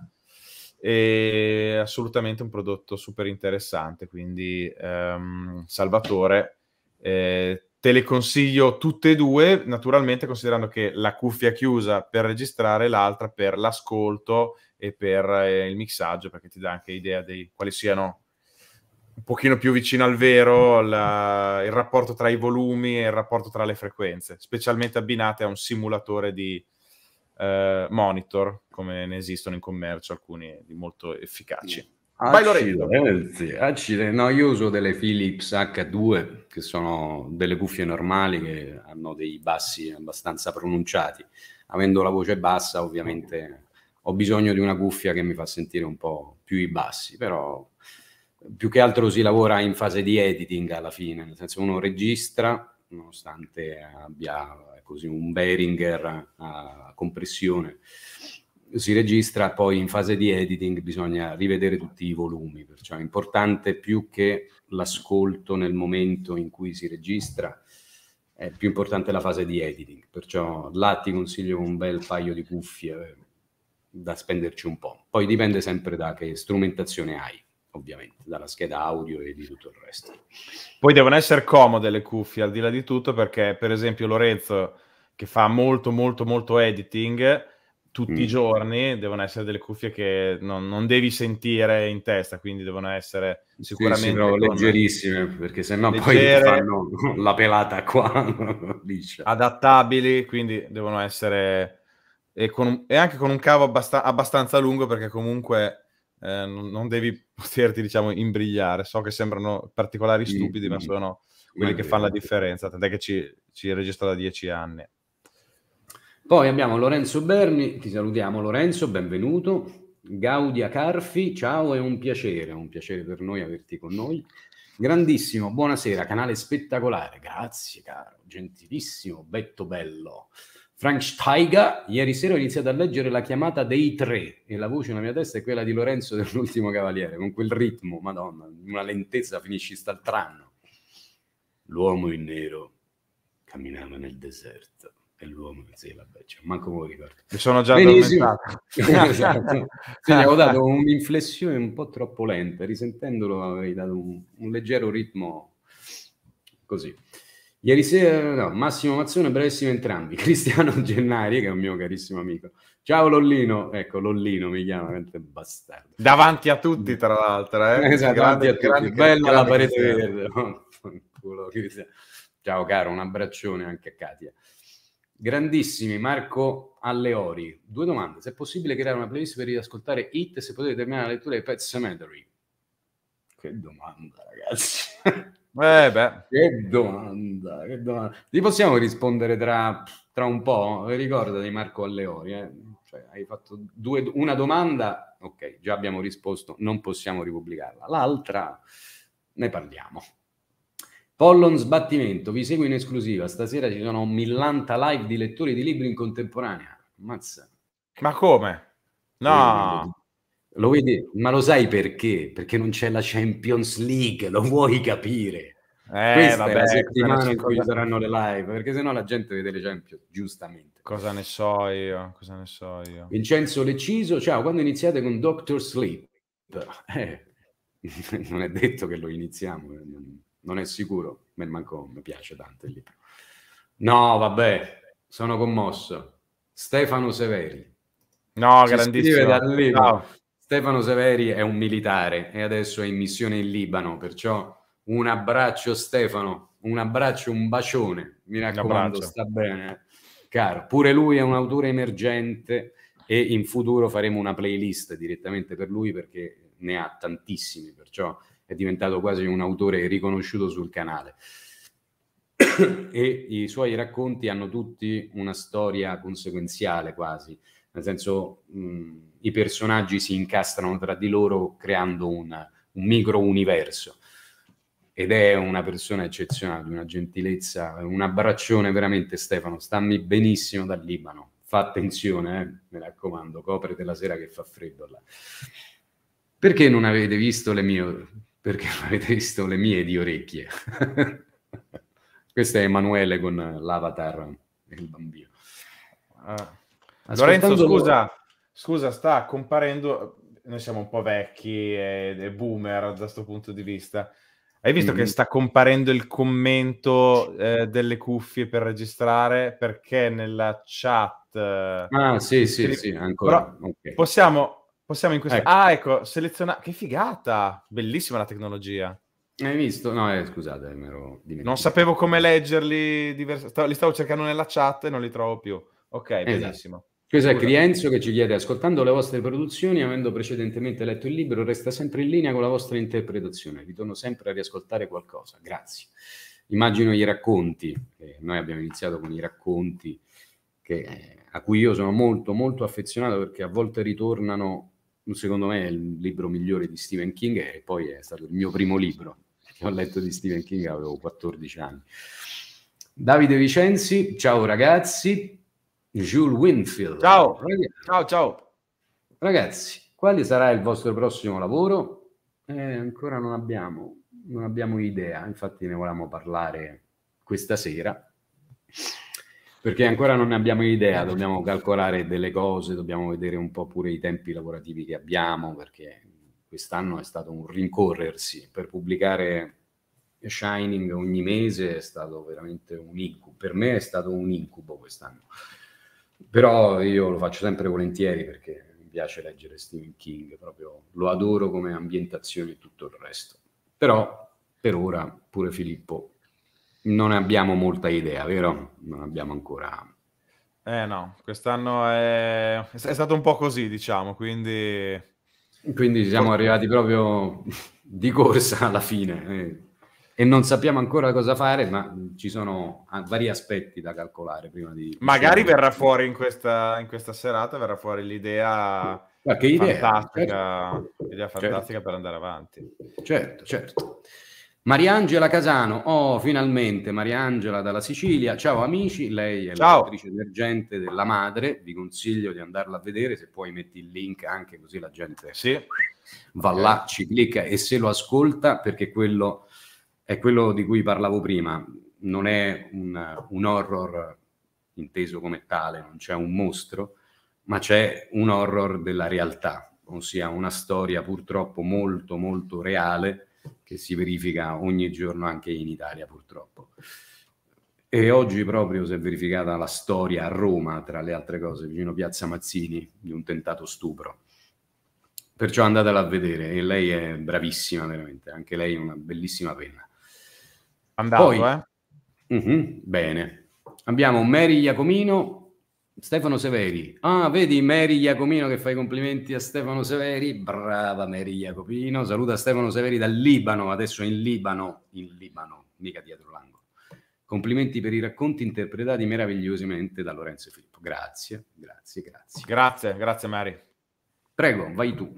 B: e assolutamente un prodotto super interessante. Quindi, ehm, Salvatore, eh, te le consiglio tutte e due, naturalmente considerando che la cuffia chiusa per registrare, l'altra per l'ascolto e per eh, il mixaggio, perché ti dà anche idea di quali siano un pochino più vicino al vero la, il rapporto tra i volumi e il rapporto tra le frequenze, specialmente abbinate a un simulatore di eh, monitor, come ne esistono in commercio alcuni di molto efficaci. Vai Accidenti,
A: eh, no, io uso delle Philips H2 che sono delle cuffie normali che hanno dei bassi abbastanza pronunciati. Avendo la voce bassa, ovviamente ho bisogno di una cuffia che mi fa sentire un po' più i bassi, però più che altro si lavora in fase di editing alla fine, nel senso uno registra, nonostante abbia così un Behringer a compressione, si registra, poi in fase di editing bisogna rivedere tutti i volumi, perciò è importante più che l'ascolto nel momento in cui si registra, è più importante la fase di editing, perciò là ti consiglio un bel paio di cuffie eh, da spenderci un po', poi dipende sempre da che strumentazione hai ovviamente, dalla scheda audio e di tutto il resto.
B: Poi devono essere comode le cuffie, al di là di tutto, perché per esempio Lorenzo, che fa molto, molto, molto editing, tutti mm. i giorni devono essere delle cuffie che non, non, devi sentire in testa, quindi devono essere sicuramente sì, sì, leggerissime,
A: perché sennò Leggere, poi fanno la pelata qua,
B: adattabili, quindi devono essere... E, con, e anche con un cavo abbast- abbastanza lungo perché comunque eh, non devi poterti, diciamo, imbrigliare. So che sembrano particolari sì, stupidi, sì. ma sono quelli ma che fanno la differenza, tant'è che ci, ci registra da dieci anni. Poi abbiamo Lorenzo Berni, ti
A: salutiamo Lorenzo, benvenuto. Gaudia Carfi, ciao, è un piacere, è un piacere per noi averti con noi. Grandissimo, buonasera, canale spettacolare, grazie caro, gentilissimo, Betto Bello. Frank Steiger, ieri sera ho iniziato a leggere la chiamata dei tre e la voce nella mia testa è quella di Lorenzo dell'ultimo cavaliere, con quel ritmo, madonna, una lentezza finisci stal L'uomo in nero camminava nel deserto e l'uomo, sì vabbè, cioè, manco me lo ricordo. Mi sono già Benissimo. esatto. sì, gli avevo dato un'inflessione un po' troppo lenta, risentendolo avrei dato un, un leggero ritmo così. Ieri sera, no, Massimo Mazzone, bravissimi entrambi. Cristiano Gennari, che è un mio carissimo amico. Ciao Lollino, ecco Lollino mi chiama, veramente bastardo. Davanti a tutti, tra l'altro. Eh? Esatto, davanti a tutti. Grande, Bella grande, la parete verde. Ciao caro, un abbraccione anche a Katia. Grandissimi, Marco Alleori. Due domande. Se è possibile creare una playlist per riascoltare Hit e se potete terminare la lettura dei Pet Cemetery. Che domanda, ragazzi. Eh beh. Che domanda, che domanda. Ti possiamo rispondere tra, tra un po'? Ricordati Marco Alleori, eh? cioè, hai fatto due, una domanda, ok, già abbiamo risposto, non possiamo ripubblicarla. L'altra, ne parliamo. Pollon Sbattimento, vi seguo in esclusiva, stasera ci sono millanta live di lettori di libri in contemporanea. Mazza. Ma come? No. Lo vedi? Ma lo sai perché? Perché non c'è la Champions League, lo vuoi capire? Eh, Questa vabbè, è la settimana in cui ci saranno le live, perché sennò la gente vede le Champions, giustamente. Cosa ne so io, cosa ne so io. Vincenzo Leciso, ciao, quando iniziate con Doctor Sleep? Eh, non è detto che lo iniziamo, eh, non è sicuro, ma manco mi piace tanto il libro. No, vabbè, sono commosso. Stefano Severi. No, ci grandissimo. Scrive dal libro. No. Stefano Severi è un militare e adesso è in missione in Libano, perciò un abbraccio Stefano, un abbraccio, un bacione, mi raccomando, sta bene. Eh. Caro, pure lui è un autore emergente e in futuro faremo una playlist direttamente per lui perché ne ha tantissimi, perciò è diventato quasi un autore riconosciuto sul canale. e i suoi racconti hanno tutti una storia conseguenziale quasi nel senso mh, mm, i personaggi si incastrano tra di loro creando una, un micro universo ed è una persona eccezionale, una gentilezza, un abbraccione veramente Stefano, stammi benissimo dal Libano, fa attenzione, eh, mi raccomando, coprete la sera che fa freddo là. Perché non avete visto le mie, perché non avete visto le mie di orecchie? Questo è Emanuele con l'avatar, e il bambino.
B: Ah. Lorenzo, scusa, scusa, sta comparendo. Noi siamo un po' vecchi e, e boomer da questo punto di vista. Hai visto mm. che sta comparendo il commento eh, delle cuffie per registrare? Perché nella chat. Eh, ah, sì, sì, sì, ancora. Okay. Possiamo, possiamo in questo. Ecco. Ah, ecco, selezionare. Che figata! Bellissima la tecnologia. Hai visto? No, eh, scusate, Non sapevo come leggerli, divers... li stavo cercando nella chat e non li trovo più. Ok, esatto. benissimo. Questo è
A: Crienzo che ci chiede, ascoltando le vostre produzioni, avendo precedentemente letto il libro, resta sempre in linea con la vostra interpretazione. Ritorno sempre a riascoltare qualcosa. Grazie. Immagino i racconti, eh, noi abbiamo iniziato con i racconti che, eh, a cui io sono molto molto affezionato perché a volte ritornano, secondo me è il libro migliore di Stephen King e poi è stato il mio primo libro che ho letto di Stephen King, avevo 14 anni. Davide Vicenzi, ciao ragazzi, Jules Winfield. Ciao, ragazzi, ciao, ciao. Ragazzi, quale sarà il vostro prossimo lavoro? Eh, ancora non abbiamo, non abbiamo idea, infatti ne volevamo parlare questa sera, perché ancora non ne abbiamo idea, dobbiamo calcolare delle cose, dobbiamo vedere un po' pure i tempi lavorativi che abbiamo, perché quest'anno è stato un rincorrersi per pubblicare Shining ogni mese è stato veramente un incubo, per me è stato un incubo quest'anno. Però io lo faccio sempre volentieri perché mi piace leggere Stephen King, proprio lo adoro come ambientazione e tutto il resto. Però per ora, pure Filippo, non abbiamo molta idea, vero? Non abbiamo ancora...
B: Eh no, quest'anno è, è stato un po' così, diciamo, quindi... Quindi siamo arrivati
A: proprio di corsa alla fine. Eh e non sappiamo ancora cosa fare, ma ci sono ah, vari aspetti da calcolare prima di... Magari verrà
B: fuori in questa, in questa serata, verrà fuori l'idea fantastica, certo. idea certo. fantastica certo. per andare avanti.
A: Certo, certo. Mariangela Casano, oh finalmente Mariangela dalla Sicilia, ciao amici, lei è ciao. l'autrice emergente della madre, vi consiglio di andarla a vedere, se puoi metti il link anche così la gente sì. va okay. là, ci clicca e se lo ascolta perché quello è quello di cui parlavo prima, non è un, un horror inteso come tale, non c'è un mostro, ma c'è un horror della realtà, ossia una storia purtroppo molto molto reale che si verifica ogni giorno anche in Italia purtroppo. E oggi proprio si è verificata la storia a Roma, tra le altre cose, vicino Piazza Mazzini, di un tentato stupro. Perciò andatela a vedere e lei è bravissima veramente, anche lei è una bellissima penna. Andavo, Poi, eh. Uh-huh, bene. Abbiamo Mary Iacomino, Stefano Severi. Ah, vedi Mary Iacomino che fa i complimenti a Stefano Severi. Brava Mary Iacomino. Saluta Stefano Severi dal Libano, adesso in Libano, in Libano, mica dietro l'angolo. Complimenti per i racconti interpretati meravigliosamente da Lorenzo Filippo. Grazie, grazie, grazie. Grazie,
B: grazie Mary.
A: Prego, vai tu.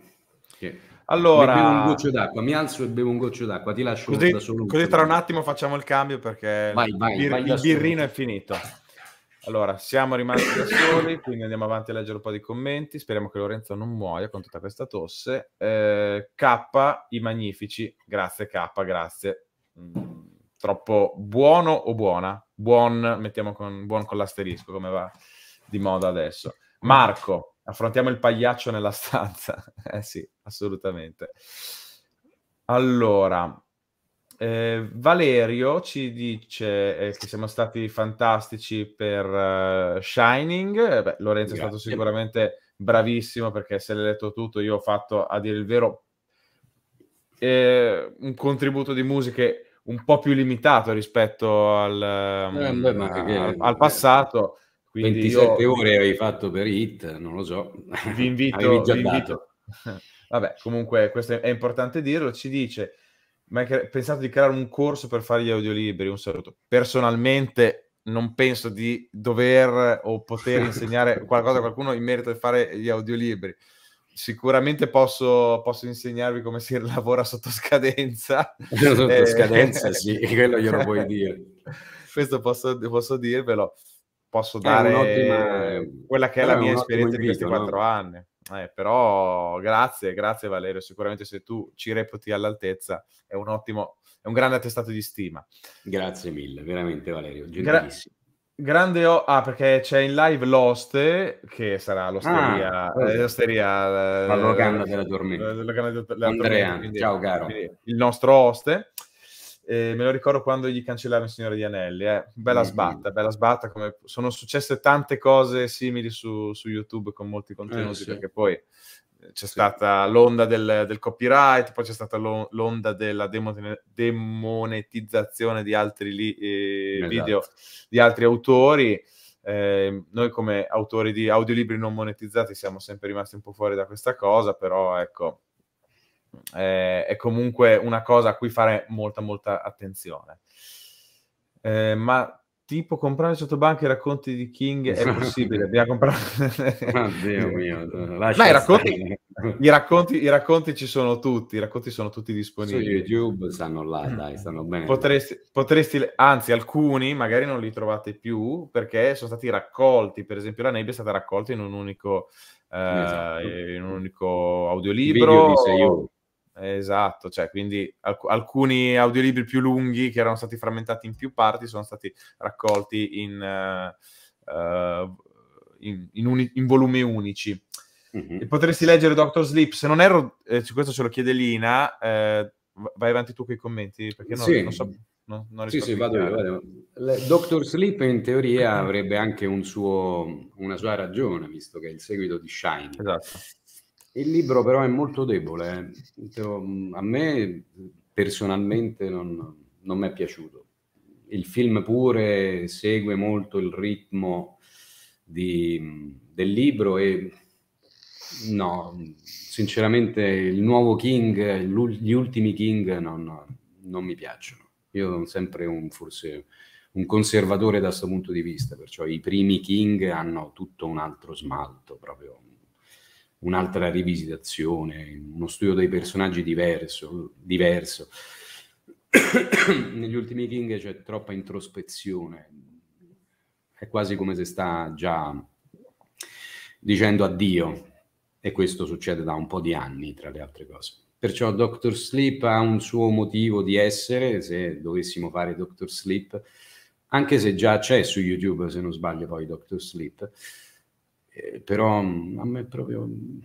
A: Che... Allora... Bevo un goccio d'acqua, mi alzo e bevo
B: un goccio d'acqua, ti lascio così, da solo. Così tra un attimo facciamo il cambio perché vai, vai, il, vai il birrino è finito. Allora, siamo rimasti da soli, quindi andiamo avanti a leggere un po' di commenti. Speriamo che Lorenzo non muoia con tutta questa tosse. Eh, K, i magnifici. Grazie K, grazie. Mm, troppo buono o buona? Buon, mettiamo con, buon con l'asterisco, come va di moda adesso. Marco, Affrontiamo il pagliaccio nella stanza. eh sì, assolutamente. Allora, eh, Valerio ci dice eh, che siamo stati fantastici per uh, Shining. Eh, beh, Lorenzo Grazie. è stato sicuramente bravissimo perché se l'hai letto tutto io ho fatto, a dire il vero, eh, un contributo di musiche un po' più limitato rispetto al, beh, al, ehm, che, al passato quindi 27 io... ore
A: avevi fatto per Hit, non lo so. Vi invito... vi invito...
B: Vabbè, comunque questo è importante dirlo. Ci dice, ma hai pensato di creare un corso per fare gli audiolibri? Un saluto. Personalmente non penso di dover o poter insegnare qualcosa a qualcuno in merito a fare gli audiolibri. Sicuramente posso, posso insegnarvi come si lavora sotto scadenza. sotto eh, scadenza, sì, quello glielo puoi dire. Questo posso, posso dirvelo posso dare quella che è la mia esperienza invito, di questi quattro no? anni. Eh, però grazie, grazie Valerio, sicuramente se tu ci reputi all'altezza è un ottimo, è un grande attestato di stima. Grazie mille, veramente Valerio, gentilissimo. grande o- ah, perché c'è in live l'oste che sarà l'osteria, ah, eh, l'osteria la locanda eh, della dormita. Andrea, quindi, ciao caro. Il nostro oste eh, me lo ricordo quando gli cancellarono Signore di Anelli, eh. bella mm, mm. sbatta, bella sbatta, come... sono successe tante cose simili su, su YouTube con molti contenuti, eh, sì. perché poi eh, c'è sì. stata l'onda del, del, copyright, poi c'è stata l'onda della demonetizzazione di altri li, eh, esatto. video di altri autori. Eh, noi come autori di audiolibri non monetizzati siamo sempre rimasti un po' fuori da questa cosa, però ecco, eh, è comunque una cosa a cui fare molta, molta attenzione. Eh, ma tipo comprare sotto banca i racconti di King è possibile, dobbiamo comprare... oh, mio, eh, no, i racconti, i, racconti, i racconti, ci sono tutti, i racconti sono tutti disponibili. Su YouTube stanno là, dai, stanno bene. Potresti, potresti, anzi alcuni magari non li trovate più perché sono stati raccolti, per esempio la nebbia è stata raccolta in un unico, eh, esatto. in un unico audiolibro. Video di 6 ore. Esatto, cioè, quindi alc- alcuni audiolibri più lunghi che erano stati frammentati in più parti sono stati raccolti in, uh, uh, in, in, uni- in volumi unici. Mm-hmm. Potresti leggere Doctor Sleep, se non erro, eh, questo ce lo chiede Lina, eh, vai avanti tu con i commenti, perché non, sì. non so... No, non sì, sì, vado vado. Doctor
A: Sleep in teoria avrebbe anche un suo, una sua ragione, visto che è il seguito di Shine. Esatto. Il libro però è molto debole, mm, a me personalmente non, non mi è piaciuto. Il film pure segue molto il ritmo di, mm, del libro e no, sinceramente il nuovo King, gli ultimi King non, non mi piacciono. Io sono sempre un, forse un conservatore da questo punto di vista, perciò i primi King hanno tutto un altro smalto proprio un'altra rivisitazione, uno studio dei personaggi diverso. diverso. Negli ultimi King c'è troppa introspezione, è quasi come se sta già dicendo addio e questo succede da un po' di anni, tra le altre cose. Perciò Doctor Sleep ha un suo motivo di essere, se dovessimo fare Doctor Sleep, anche se già c'è su YouTube, se non sbaglio, poi Doctor Sleep eh, però mm, a me proprio mm,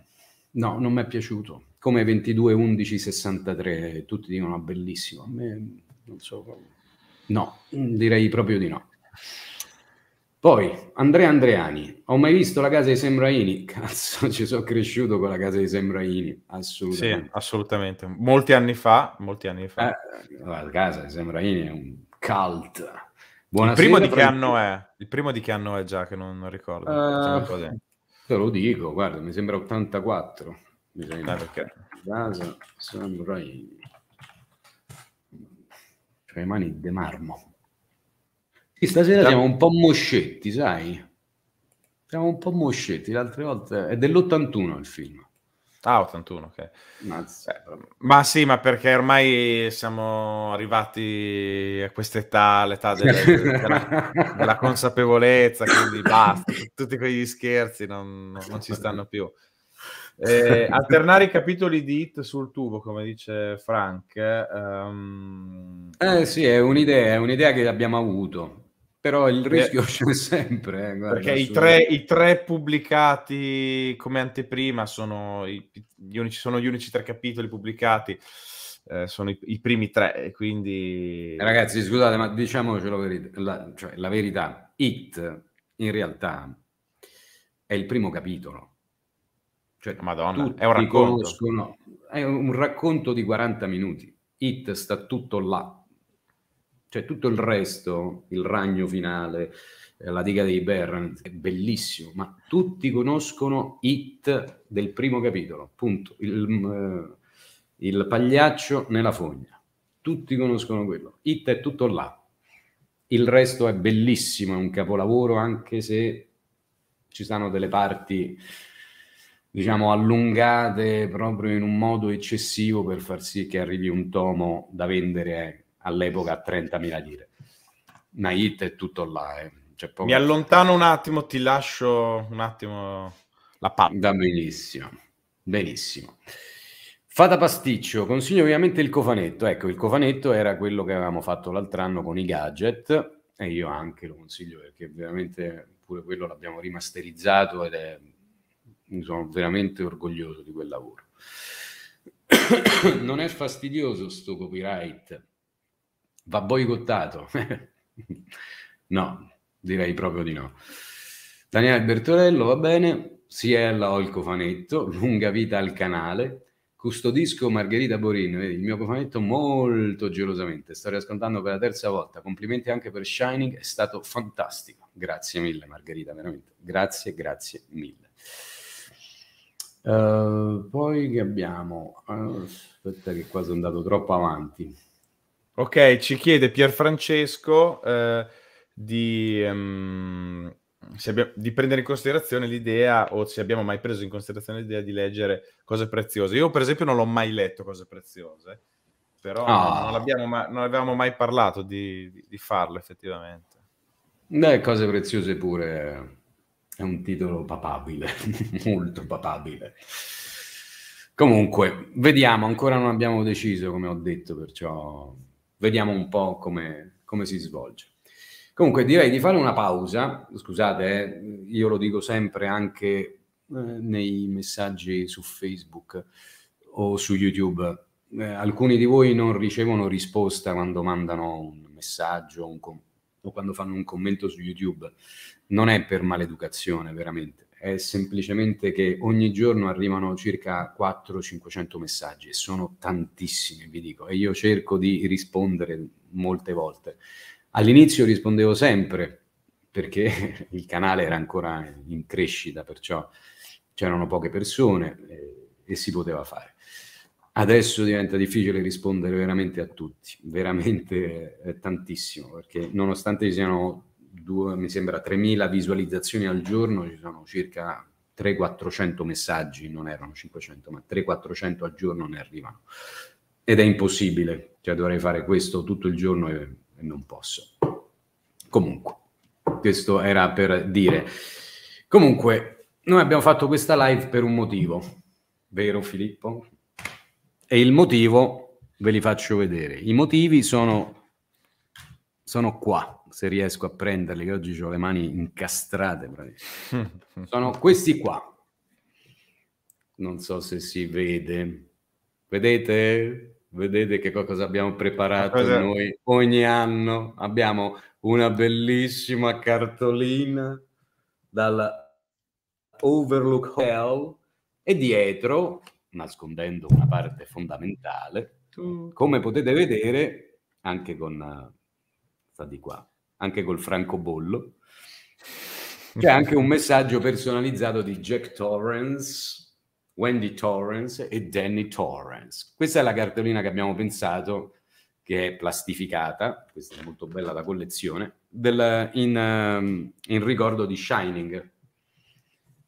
A: no, non mi è piaciuto. Come 22, 11, 63, tutti dicono ah, bellissimo, a me mm, non so, no, direi proprio di no. Poi, Andrea Andreani, ho mai visto la casa di Sembraini? Cazzo, ci sono cresciuto con la casa di Sembraini, assolutamente.
B: Sì, assolutamente. Molti anni
A: fa, molti
B: anni fa. Eh, la casa di Sembraini è un cult, Buonasera, il primo di che anno è? Il primo di che anno è già che non, non ricordo. Uh, te lo dico, guarda, mi sembra 84. Mi sembra. Ah, perché? Gaza, Samurai.
A: Cioè le mani de marmo. Sì, stasera da... siamo un po' moscetti, sai? Siamo un po' moscetti, le altre volte... È dell'81
B: il film. Ah, 81, ok. Mazz- Beh, ma sì, ma perché ormai siamo arrivati a quest'età, l'età della, della, della consapevolezza, quindi basta, tutti quegli scherzi non, non, non ci stanno più. Eh, alternare i capitoli di hit sul tubo, come dice Frank. Um...
A: Eh sì, è un'idea, è un'idea che abbiamo avuto
B: però il eh, rischio eh,
A: c'è sempre. Eh, guarda, perché i tre,
B: i tre, pubblicati come anteprima sono, i, gli, unici, sono gli unici tre capitoli pubblicati, eh, sono i, i, primi tre, quindi... Ragazzi, scusate, ma diciamocelo veri- la, cioè, la verità,
A: It in realtà è il primo capitolo. Cioè, Madonna, è un racconto. è un racconto di 40 minuti. It sta tutto là cioè tutto il resto, il ragno finale, eh, la diga dei Bern, è bellissimo, ma tutti conoscono It del primo capitolo, punto. il, mm, eh, il pagliaccio nella fogna. Tutti conoscono quello. It è tutto là. Il resto è bellissimo, è un capolavoro anche se ci sono delle parti diciamo, allungate proprio in un modo eccessivo per far sì che arrivi un tomo da vendere all'epoca a 30.000 lire. Una hit è tutto là. Eh. Mi
B: allontano un attimo, ti lascio un attimo
A: la patta. Benissimo, benissimo. Fata pasticcio, consiglio ovviamente il cofanetto. Ecco, il cofanetto era quello che avevamo fatto l'altro anno con i gadget e io anche lo consiglio perché veramente pure quello l'abbiamo rimasterizzato ed è sono veramente orgoglioso di quel lavoro. non è fastidioso sto copyright va boicottato. no, direi proprio di no. Daniele Bertorello, va bene, Siella ho il cofanetto, lunga vita al canale, custodisco Margherita Borin, il mio cofanetto molto gelosamente, sto riascoltando per la terza volta, complimenti anche per Shining, è stato fantastico, grazie mille Margherita, veramente, grazie, grazie mille.
B: Uh, poi che abbiamo? Uh, aspetta che qua sono andato troppo avanti. Ok, ci chiede Pierfrancesco eh, di, um, di, prendere in considerazione l'idea, o se abbiamo mai preso in considerazione l'idea di leggere cose preziose. Io, per esempio, non l'ho mai letto cose preziose, però oh. non, ma, non, avevamo mai parlato di, di farlo effettivamente. Beh,
A: cose preziose pure eh, è un titolo papabile, molto papabile. Comunque, vediamo, ancora non abbiamo deciso, come ho detto, perciò vediamo un po' come, come si svolge. Comunque direi di fare una pausa, scusate, eh, io lo dico sempre anche eh, nei messaggi su Facebook o su YouTube. Eh, alcuni di voi non ricevono risposta quando mandano un messaggio un com- o quando fanno un commento su YouTube. Non è per maleducazione, veramente è semplicemente che ogni giorno arrivano circa 400-500 messaggi e sono tantissimi, vi dico, e io cerco di rispondere molte volte. All'inizio rispondevo sempre perché il canale era ancora in crescita, perciò c'erano poche persone e, e si poteva fare. Adesso diventa difficile rispondere veramente a tutti, veramente eh, tantissimo, perché nonostante ci siano due, mi sembra 3.000 visualizzazioni al giorno, ci sono circa 300-400 messaggi, non erano 500, ma 300-400 al giorno ne arrivano. Ed è impossibile, cioè dovrei fare questo tutto il giorno e, e non posso. Comunque, questo era per dire. Comunque, noi abbiamo fatto questa live per un motivo, vero Filippo? E il motivo ve li faccio vedere. I motivi sono, sono qua se riesco a prenderli, che oggi ho le mani incastrate, sono questi qua. Non so se si vede. Vedete? Vedete che cosa abbiamo preparato cosa... noi ogni anno? Abbiamo una bellissima cartolina dalla Overlook Hell e dietro, nascondendo una parte fondamentale, come potete vedere, anche con eh, sta di qua anche col francobollo.
B: C'è anche un
A: messaggio personalizzato di Jack Torrance, Wendy Torrance e Danny Torrance. Questa è la cartolina che abbiamo pensato, che è plastificata, questa è molto bella da collezione, del, in, um, in ricordo di Shining.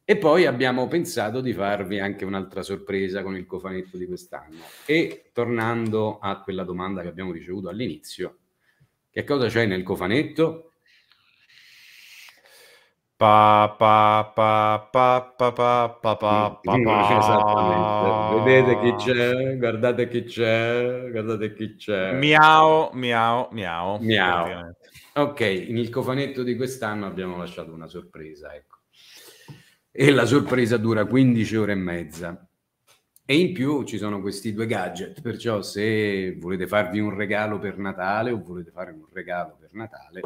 A: E poi abbiamo pensato di farvi anche un'altra sorpresa con il cofanetto di quest'anno. E tornando a quella domanda che abbiamo ricevuto all'inizio, che cosa c'è nel cofanetto?
B: Pa, pa, pa, pa, pa, pa, pa, pa, mm, pa, pa. Vedete chi c'è, guardate chi c'è, guardate chi
A: c'è. Miau, miau, miau. Miau. Ok, nel cofanetto di quest'anno abbiamo lasciato una sorpresa, ecco. E la sorpresa dura 15 ore e mezza. E in più ci sono questi due gadget, perciò se volete farvi un regalo per Natale o volete fare un regalo per Natale,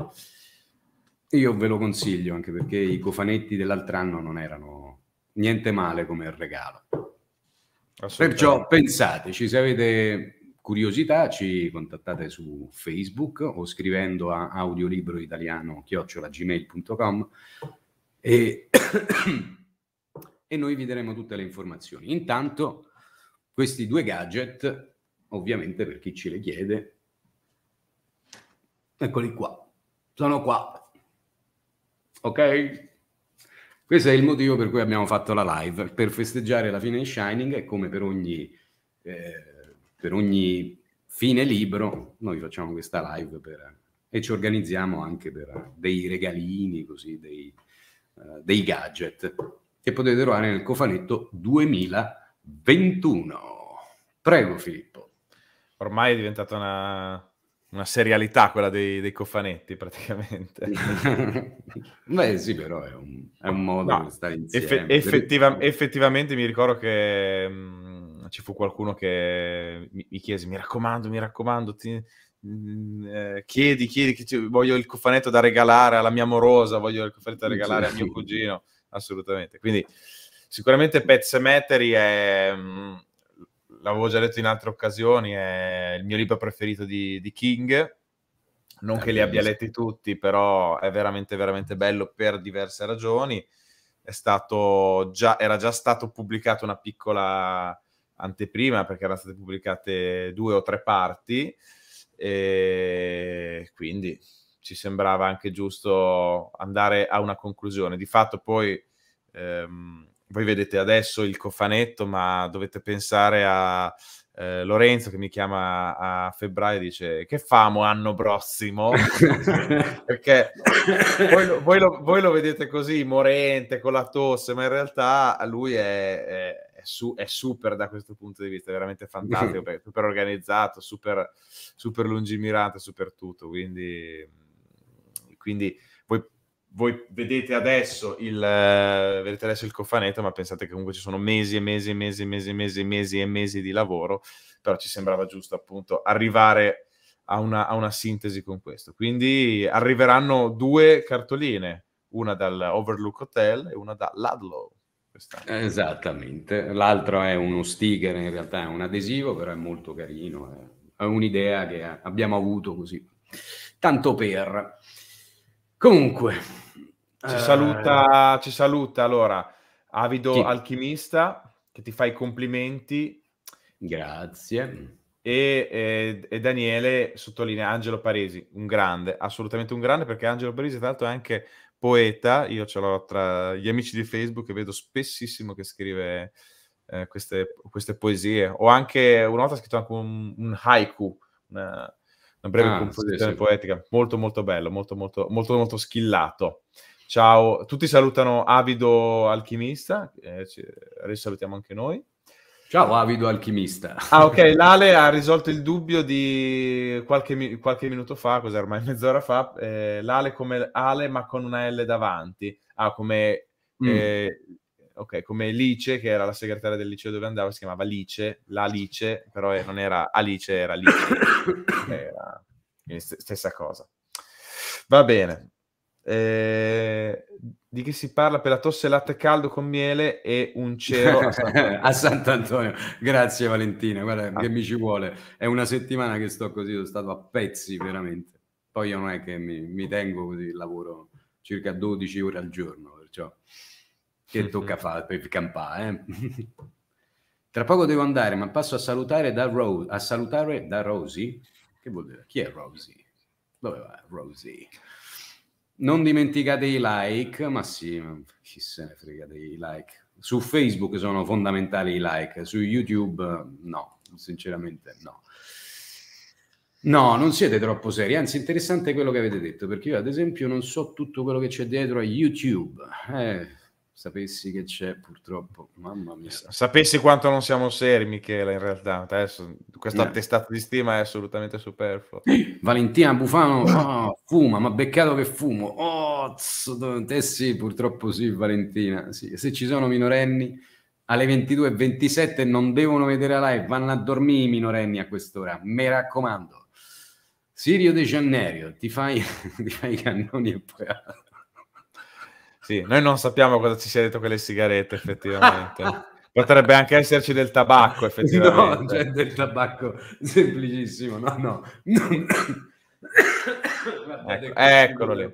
A: io ve lo consiglio anche perché i cofanetti dell'altro anno non erano niente male come regalo. Perciò pensateci, se avete curiosità ci contattate su Facebook o scrivendo a audiolibroitaliano-gmail.com e... e noi vi daremo tutte le informazioni. Intanto questi due gadget, ovviamente per chi ce le chiede, eccoli qua, sono qua. Ok? Questo è il motivo per cui abbiamo fatto la live, per festeggiare la fine di Shining e come per ogni, eh, per ogni fine libro noi facciamo questa live per, e ci organizziamo anche per dei regalini, così, dei, uh, dei gadget che potete trovare nel cofanetto
B: 2000 21. Prego Filippo. Ormai è diventata una, una serialità quella dei, dei cofanetti praticamente. Beh sì, però è un, è un modo no, eff- effettiva, effettivamente mi ricordo che mh, mm, ci fu qualcuno che mi, mi, chiese, mi raccomando, mi raccomando, ti, mh, mm, eh, chiedi, chiedi, che ci, voglio il cofanetto da regalare alla mia amorosa, voglio il cofanetto da regalare a mio cugino, assolutamente. Quindi Sicuramente Pet Cemetery è, mm, l'avevo già detto in altre occasioni, è il mio libro preferito di, di King. Non è che li abbia letti tutti, però è veramente, veramente bello per diverse ragioni. Già, era già stato pubblicato una piccola anteprima perché erano state pubblicate due o tre parti e quindi ci sembrava anche giusto andare a una conclusione. Di fatto poi ehm, voi vedete adesso il cofanetto, ma dovete pensare a eh, Lorenzo che mi chiama a febbraio e dice che famo anno prossimo? Perché voi lo, voi, lo, voi lo, vedete così, morente, con la tosse, ma in realtà lui è, è, su, è super da questo punto di vista, è veramente fantastico, super organizzato, super, super lungimirante, super tutto, quindi... quindi voi vedete adesso il, eh, vedete adesso il cofanetto, ma pensate che comunque ci sono mesi e mesi e mesi e mesi e mesi mesi e mesi di lavoro, però ci sembrava giusto appunto arrivare a una, a una sintesi con questo. Quindi arriveranno due cartoline, una dall'Overlook Hotel e una da Ludlow. Quest'anno. Esattamente,
A: l'altro è uno sticker, in realtà è un adesivo, però è molto carino, è, è un'idea
B: che abbiamo avuto così. Tanto per... Comunque, ci, eh... saluta, ci saluta allora Avido sì. Alchimista che ti fa i complimenti. Grazie. E, e, e, Daniele sottolinea Angelo Paresi, un grande, assolutamente un grande, perché Angelo Paresi tra l'altro è anche poeta, io ce l'ho tra gli amici di Facebook e vedo spessissimo che scrive eh, queste, queste, poesie, o anche una volta scritto anche un, un haiku, una, una breve ah, composizione sì, sì. poetica, molto molto bello, molto molto, molto molto schillato. Ciao, tutti salutano Avido Alchimista, eh, ci, risalutiamo anche noi. Ciao Avido Alchimista. Ah ok, Lale ha risolto il dubbio di qualche, qualche minuto fa, cos'è ormai mezz'ora fa, eh, Lale come Ale ma con una L davanti, ah come mm. eh, ok, come Lice, che era la segretaria del liceo dove andava, si chiamava Lice, la Alice, però non era Alice, era Lice. era... St- stessa cosa. Va bene. Eh, di che si parla per la tosse latte caldo con miele e un cero a Sant'Antonio. a Sant'Antonio. Grazie Valentina, guarda ah. che mi ci vuole. È una settimana che sto
A: così, sono stato a pezzi veramente. Poi io non è che mi, mi tengo così, il lavoro circa 12 ore al giorno, perciò che tocca fare per campare. Eh? Tra poco devo andare, ma passo a salutare da, Ro- a salutare da Rosy. Che vuol dire? Chi è Rosy? Dove va Rosy? Non dimenticate i like, ma sì, chi se ne frega dei like. Su Facebook sono fondamentali i like, su YouTube no, sinceramente no. No, non siete troppo seri, anzi interessante quello che avete detto, perché io ad esempio non so tutto quello che c'è dietro a YouTube. Eh, sapessi che c'è purtroppo, mamma mia. Eh,
B: sapessi quanto non siamo seri, Michela, in realtà. Adesso, questo eh. attestato di stima è assolutamente superflua Valentina Bufano, oh, fuma, ma beccato che fumo. Oh,
A: zzo, sì, purtroppo sì, Valentina. Sì. Se ci sono minorenni alle 22.27 non devono vedere la live, vanno a dormire i minorenni a quest'ora, mi raccomando. Sirio De Janeiro, ti fai, ti fai i cannoni e poi altro.
B: Sì, noi non sappiamo cosa ci sia detto con le sigarette, effettivamente. Potrebbe anche esserci del tabacco, effettivamente. No, cioè del tabacco semplicissimo, no, no. ecco, eccolo lì.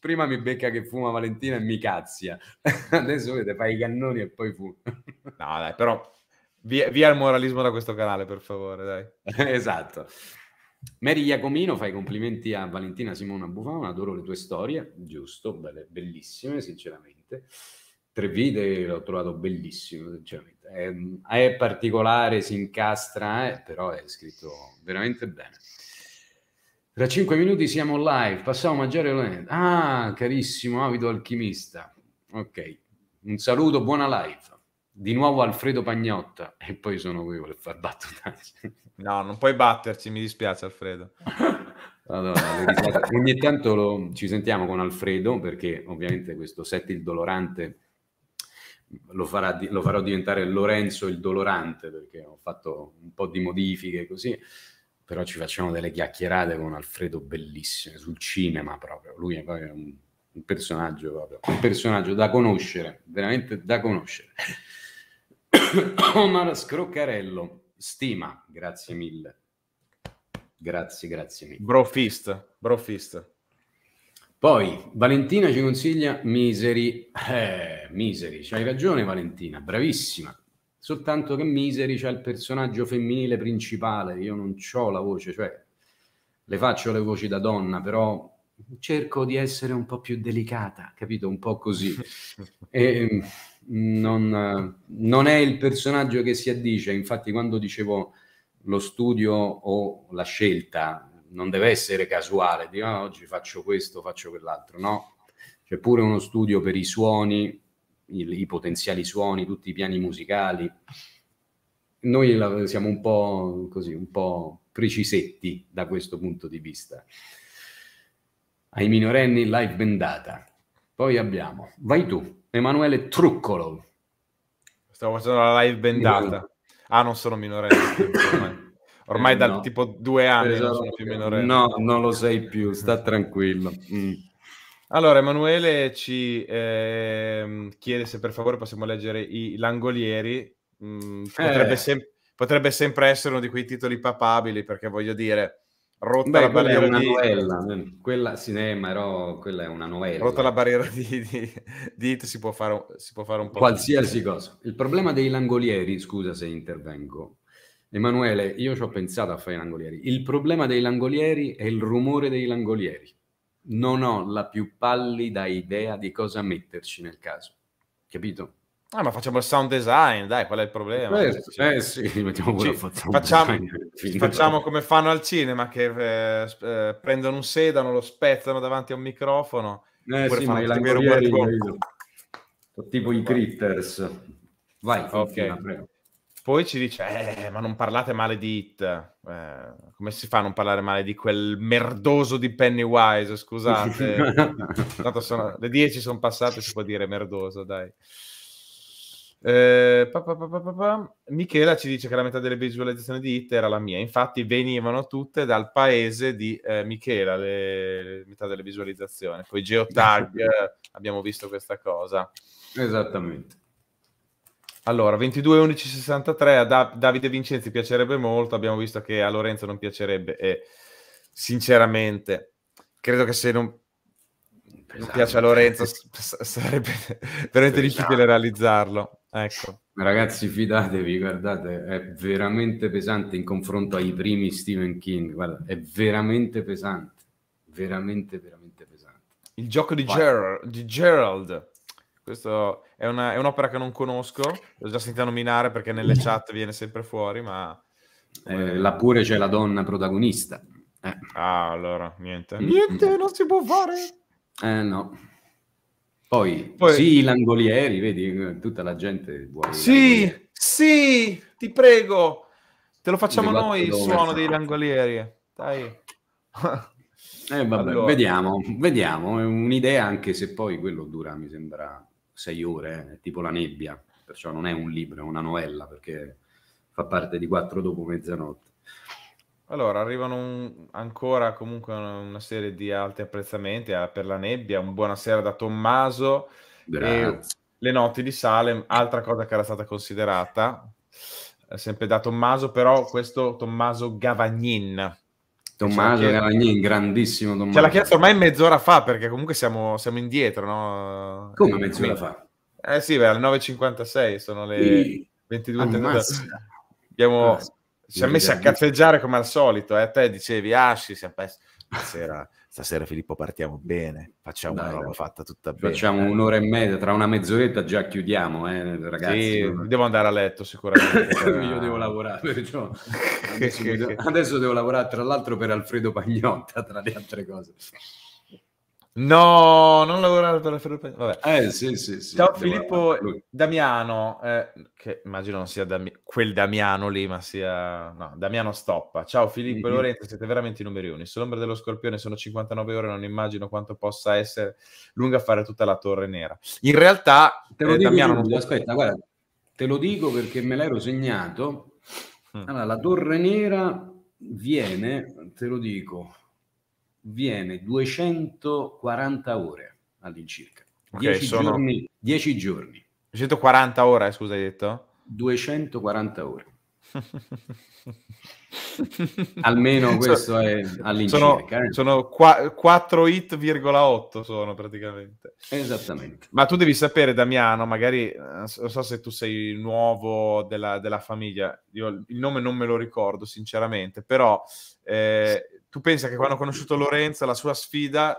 B: Prima mi
A: becca che fuma Valentina e mi cazzia. Adesso vedete, fai i cannoni e poi fuma. no, dai, però via, via il moralismo da questo canale, per favore, dai. esatto. Mary Iacomino fa i complimenti a Valentina Simona Bufano, adoro le tue storie, giusto, belle, bellissime sinceramente. Tre vite l'ho trovato bellissimo sinceramente. È, è particolare, si incastra, eh, però è scritto veramente bene. Tra cinque minuti siamo live, passiamo a Gero Leonard. Ah, carissimo, avido alchimista. Ok, un saluto, buona live di nuovo Alfredo Pagnotta e poi sono qui per far battutacce. No, non puoi batterci, mi
B: dispiace Alfredo.
A: Allora, ogni tanto lo, ci sentiamo con Alfredo perché ovviamente questo set il dolorante lo, farà, lo, farò diventare Lorenzo il dolorante perché ho fatto un po' di modifiche così, però ci facciamo delle chiacchierate con Alfredo bellissime sul cinema proprio, lui è proprio un, un personaggio proprio, un personaggio da conoscere, veramente da conoscere. Omar Scroccarello, stima, grazie mille. Grazie, grazie mille. Brofist, brofist. Poi Valentina ci consiglia Miseri. Eh, miseri, c'hai ragione Valentina, bravissima. Soltanto che Miseri c'è il personaggio femminile principale, io non ho la voce, cioè le faccio le voci da donna, però cerco di essere un po' più delicata, capito? Un po' così. e, ehm, non, non, è il personaggio che si addice. Infatti, quando dicevo lo studio o la scelta non deve essere casuale, di ah, oggi faccio questo, faccio quell'altro, no? C'è pure uno studio per i suoni, i, i potenziali suoni, tutti i piani musicali. Noi la, siamo un po' così, un po' precisetti da questo punto di vista. Ai minorenni live bendata.
B: Poi abbiamo, vai tu. Emanuele Truccolo. Stavo facendo la live bendata. Ah, non sono minorenne. Ormai eh, da tipo due anni esatto. non sono più esatto. minorenne. No,
A: non lo sei più, sta tranquillo. Mm.
B: Allora, Emanuele ci eh, chiede se per favore possiamo leggere i Langolieri. Mm, eh. sem- potrebbe sempre essere uno di quei titoli papabili, perché voglio dire Rotta Beh, la barriera quella è una di... novella,
A: quella cinema, però quella è una novella. Rotta la
B: barriera di, di, di it, si può, fare, si può fare un po'. Qualsiasi
A: cosa. Il problema dei langolieri, scusa se intervengo, Emanuele, io ci ho pensato a fare i langolieri. Il problema dei langolieri è il rumore dei langolieri. Non ho la più pallida idea di cosa metterci nel caso. Capito?
B: Ah, ma facciamo il sound design, dai, qual è il problema? Questo, eh, eh sì, mettiamo sì, facciamo, facciamo, facciamo come fanno al cinema, che eh, eh, prendono un sedano, lo spezzano davanti a un microfono. Eh sì, ma i langolieri, tipo...
A: tipo i critters. Vai, okay. Fine,
B: Poi ci dice, eh, ma non parlate male di It. Eh, come si fa a non parlare male di quel merdoso di Pennywise, scusate. Tanto sono, le 10 sono passate, si può dire merdoso, dai. Eh, pa, pa, pa, Michela ci dice che la metà delle visualizzazioni di IT era la mia, infatti venivano tutte dal paese di eh, Michela, le, le metà delle visualizzazioni. Poi geotag eh, abbiamo visto questa cosa. Esattamente. Allora, 22 11 63 a da- Davide Vincenzi piacerebbe molto, abbiamo visto che a Lorenzo non piacerebbe e sinceramente credo che se non non piace a Lorenzo, sarebbe veramente Pesante. difficile esatto. realizzarlo. Ecco. Ragazzi,
A: fidatevi, guardate, è veramente pesante in confronto ai primi Stephen King. Guarda, è veramente pesante,
B: veramente, veramente pesante. Il gioco di, Ger- di Gerald. Questa è, una, è, un'opera che non conosco, l'ho già sentita nominare perché nelle mm. chat viene sempre fuori, ma...
A: Eh, là pure c'è la donna protagonista. Eh. Ah, allora, niente. Mm. Niente,
B: non si può fare.
A: Eh no. Poi, Poi sì, l'angolieri, vedi, eh, tutta la gente vuole...
B: Sì, sì, ti prego, te lo facciamo noi il suono dei langolieri. Dai. Eh, vabbè, allora.
A: vediamo, vediamo, è un'idea anche se poi quello dura, mi sembra, sei ore, eh, è tipo la nebbia, perciò non è un libro, è una novella perché fa parte di quattro dopo mezzanotte.
B: Allora, arrivano un- ancora comunque una serie di alti apprezzamenti a eh, Per la nebbia, un buonasera da Tommaso e Le notti di Salem, altra cosa che era stata considerata eh, sempre da Tommaso, però questo Tommaso Gavagnin, Tommaso chiesto,
A: Gavagnin, grandissimo ce l'ha
B: chiesto ormai mezz'ora fa, perché comunque siamo, siamo indietro, no? Come mezz'ora come- fa? Eh sì, beh, alle 9.56 sono le Sì. Abbiamo Ammazza si è messa a eh, cazzeggiare come al solito, eh? te dicevi, ah sì, sempre... stasera, stasera Filippo partiamo bene, facciamo Dai, una roba fatta tutta bene. Facciamo
A: eh. un'ora e mezza, tra una mezz'oretta già chiudiamo, eh, ragazzi. Sì, devo andare a letto sicuramente. Io devo lavorare, perciò adesso, devo, adesso devo lavorare tra l'altro per Alfredo Pagnotta, tra le altre cose.
B: No, non lavorare per la Ferrovie. Vabbè. Eh, sì, sì, sì. Ciao Filippo Damiano, eh, che immagino non sia Dami- quel Damiano lì, ma sia... No, Damiano Stoppa. Ciao Filippo mm-hmm. e mhm. Lorenzo, siete veramente i numeri uni. Sull'ombra dello scorpione sono 59 ore, non immagino quanto possa essere lunga fare tutta la torre nera. In realtà, te lo eh, dico Damiano... Giulio, non... Aspetta, guarda, te lo dico
A: perché me l'ero segnato. Mm. Allora, la torre nera viene, te lo dico, viene 240 ore all'incirca. 10 okay, sono... giorni, 10 giorni. 140 ore, scusa, hai detto?
B: 240 ore. Almeno questo so, è all'incirca. Sono, eh. sono qua, 4 hit,8 sono praticamente. Esattamente. Ma tu devi sapere, Damiano, magari, eh, non so se tu sei nuovo della, della famiglia, io il nome non me lo ricordo sinceramente, però eh, tu pensa che quando ho conosciuto Lorenzo la sua sfida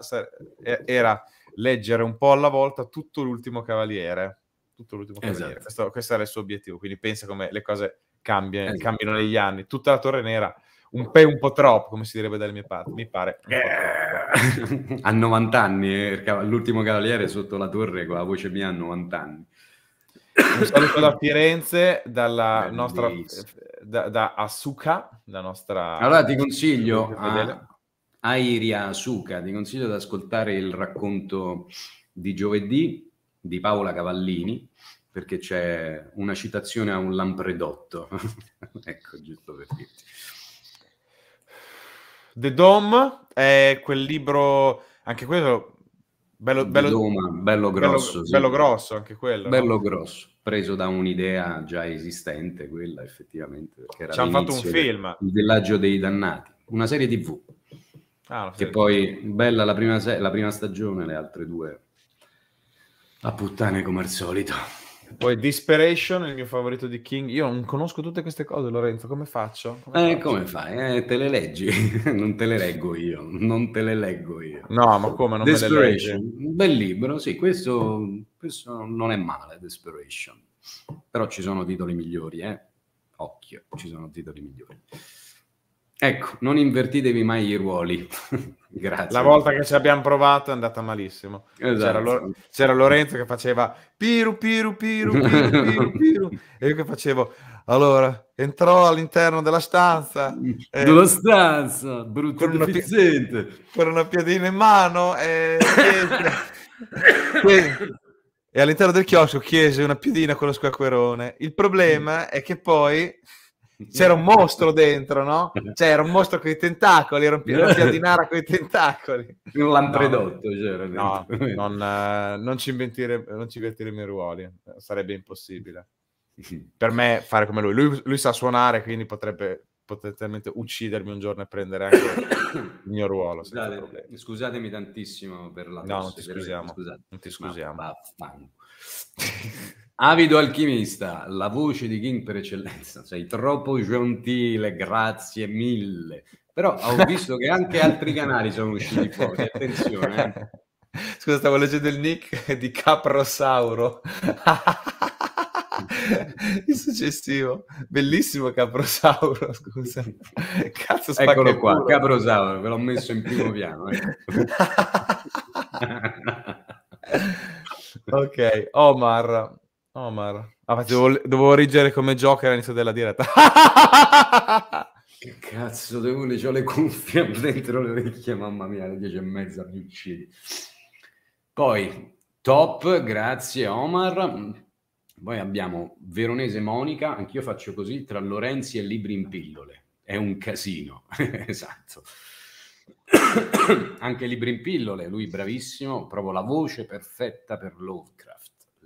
B: era leggere un po' alla volta tutto l'ultimo cavaliere. Tutto l'ultimo cavaliere. Esatto. Questo, questo, era il suo obiettivo. Quindi pensa come le cose cambiano, esatto. cambiano negli anni. Tutta la torre nera, un, pe- un po' troppo, come si direbbe dalle mie parti, mi pare. Eh,
A: a 90 anni, eh, l'ultimo
B: cavaliere sotto la torre con la voce mia a 90 anni. Un saluto da Firenze, dalla nostra, da, da, Asuka, la nostra... Allora ti
A: consiglio, a, Airia Asuka, ti consiglio di ascoltare il racconto di giovedì di Paola Cavallini, perché c'è una citazione a
B: un lampredotto. ecco, giusto per dirti. The Dome è quel libro, anche quello Bello, bello,
A: Doma, bello grosso. Bello, sì. bello, grosso anche quello. Bello no? grosso, preso da un'idea già esistente, quella effettivamente. Ci hanno fatto un film. Il villaggio dei dannati, una serie tv.
B: Ah, che poi,
A: TV. bella la prima, se- la prima stagione, le altre due a puttane come al solito.
B: Poi Disperation è il mio favorito di King. Io non conosco tutte queste cose, Lorenzo, come faccio?
A: Come eh, come fai? Eh, te le leggi? non te le leggo io, non te le leggo io. No, ma come non Desperation, me le leggi? Un bel libro, sì, questo, questo, non è male, Desperation. Però ci sono titoli migliori, eh? Occhio, ci sono titoli migliori. Ecco, non invertitevi mai i ruoli. Grazie. La volta
B: che ci abbiamo provato è andata malissimo. Esatto. C'era, Lo- c'era, Lorenzo che faceva piru piru piru piru piru, piru. e io che facevo allora entrò all'interno della stanza eh, della stanza brutto con una, pi- con una piadina in mano e, e... e all'interno del chiosco chiese una piadina con lo squacquerone. Il problema è che poi c'era un mostro dentro, no? C'era cioè, un mostro con i tentacoli, era un piadinara con i tentacoli. Un lampredotto c'era no, non, eh, non, ci non ci inventiremo i ruoli, sarebbe impossibile. Per me fare come lui. lui. Lui, sa suonare, quindi potrebbe potenzialmente uccidermi un giorno e prendere anche il mio ruolo.
A: Scusate, scusatemi tantissimo per la... No, non ti scusiamo. Scusate. Non ti scusiamo. Ma, ma, ma. Avido alchimista, la voce di King per eccellenza, sei troppo gentile, grazie mille. Però ho visto che anche altri canali sono usciti fuori, attenzione. Eh. Scusa, stavo leggendo il
B: nick di Caprosauro. il successivo, bellissimo Caprosauro, scusa. Cazzo Eccolo qua, culo. Caprosauro, ve l'ho messo in primo piano. Eh. ok, Omar, Omar. Ah, facevo, dovevo reggere come Joker all'inizio della diretta.
A: che cazzo, devo le, ho le cuffie dentro le orecchie, mamma mia, alle dieci e mezza mi uccidi. Poi, top, grazie Omar. Poi abbiamo Veronese Monica, anch'io faccio così, tra Lorenzi e Libri in pillole. È un casino, esatto. Anche Libri in pillole, lui bravissimo, proprio la voce perfetta per Lovecraft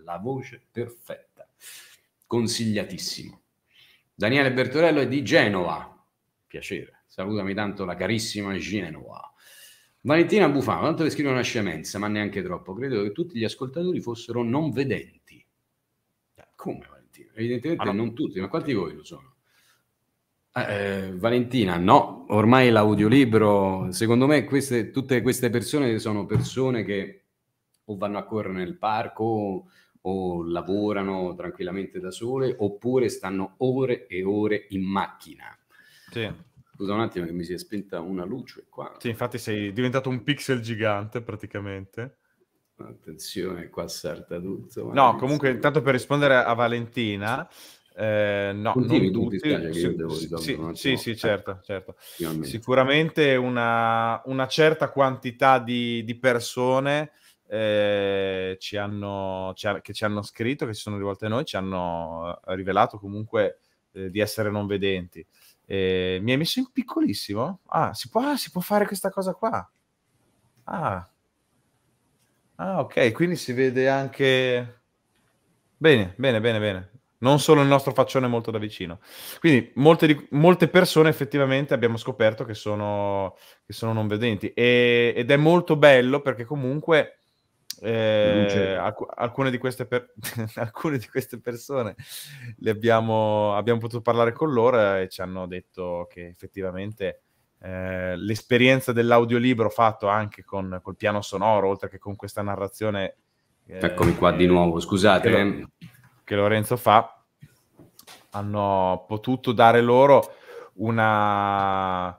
A: la voce perfetta. Consigliatissimo. Daniele Bertorello è di Genova. Piacere. Salutami tanto la carissima Genova. Valentina Bufano, tanto che scrive una scemenza, ma neanche troppo. Credo che tutti gli ascoltatori fossero non vedenti. Eh, come Valentina? Evidentemente allora, ah, non tutti, ma quanti di voi lo sono? Eh, eh, Valentina, no, ormai l'audiolibro, secondo me queste, tutte queste persone sono persone che o vanno a correre nel parco o lavorano tranquillamente da sole oppure stanno ore e ore in macchina. Sì. Scusa un attimo che mi si è spenta una
B: luce qua. Sì, infatti sei diventato un pixel gigante praticamente.
A: Attenzione, qua salta tutto. No, comunque
B: sicuro. intanto per rispondere a Valentina, eh, no, Continui, non tutti. tutti sì, devo sì, sì, sì, eh, certo, certo. Sicuramente una, una, certa quantità di, di persone eh, ci hanno, ci ha, che ci hanno scritto, che si sono rivolte a noi, ci hanno eh, rivelato comunque eh, di essere non vedenti. Eh, mi hai messo in piccolissimo? Ah si, può, ah, si può fare questa cosa qua. Ah. ah, ok, quindi si vede anche... Bene, bene, bene, bene non solo il nostro faccione molto da vicino. Quindi molte, di, molte persone effettivamente abbiamo scoperto che sono, che sono non vedenti e, ed è molto bello perché comunque eh, alcune, di per- alcune, di queste persone abbiamo, abbiamo, potuto parlare con loro e ci hanno detto che effettivamente eh, l'esperienza dell'audiolibro fatto anche con col piano sonoro, oltre che con questa narrazione. Eh, Eccomi qua di nuovo, scusate. Che, che Lorenzo fa, hanno potuto dare loro una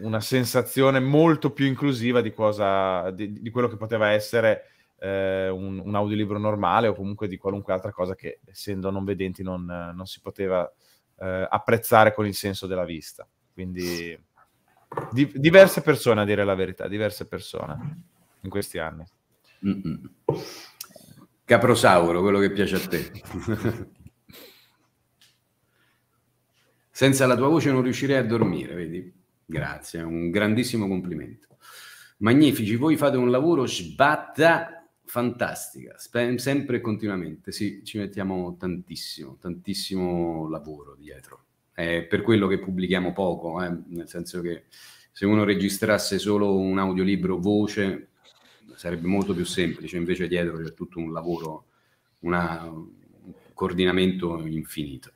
B: una sensazione molto più inclusiva di, cosa, di, di quello che poteva essere eh, un, un, audiolibro normale o comunque di qualunque altra cosa che essendo non vedenti non, non si poteva eh, apprezzare con il senso della vista. Quindi di, diverse persone, a dire la verità, diverse persone in questi anni.
A: Mm-mm. Caprosauro, quello che piace a te. Senza la tua voce non riuscirei a dormire, vedi? Grazie, un grandissimo complimento. Magnifici, voi fate un lavoro sbatta fantastica, sempre e continuamente, sì, ci mettiamo tantissimo, tantissimo lavoro dietro. È per quello che pubblichiamo poco, eh? nel senso che se uno registrasse solo un audiolibro voce sarebbe molto più semplice, invece dietro c'è tutto un lavoro, una, un coordinamento infinito.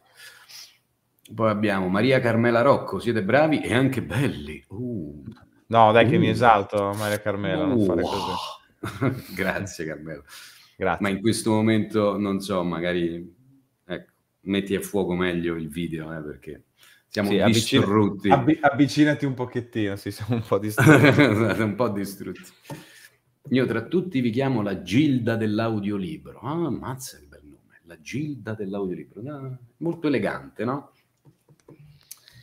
A: Poi abbiamo Maria Carmela Rocco, siete bravi e anche belli. Uh. No, dai che uh. mi esalto Maria Carmela, uh. non fare uh. così.
B: Grazie
A: Carmelo. Grazie. Ma in questo momento, non so, magari ecco, metti a fuoco meglio il video, eh, perché siamo sì, distrutti.
B: Avvicinati, avvicinati un pochettino, sì,
A: siamo un po' distrutti. Esatto, un po' distrutti. Io tra tutti vi chiamo la Gilda dell'audiolibro. Ah, mazza che bel nome, la Gilda dell'audiolibro. Ah, molto elegante, no?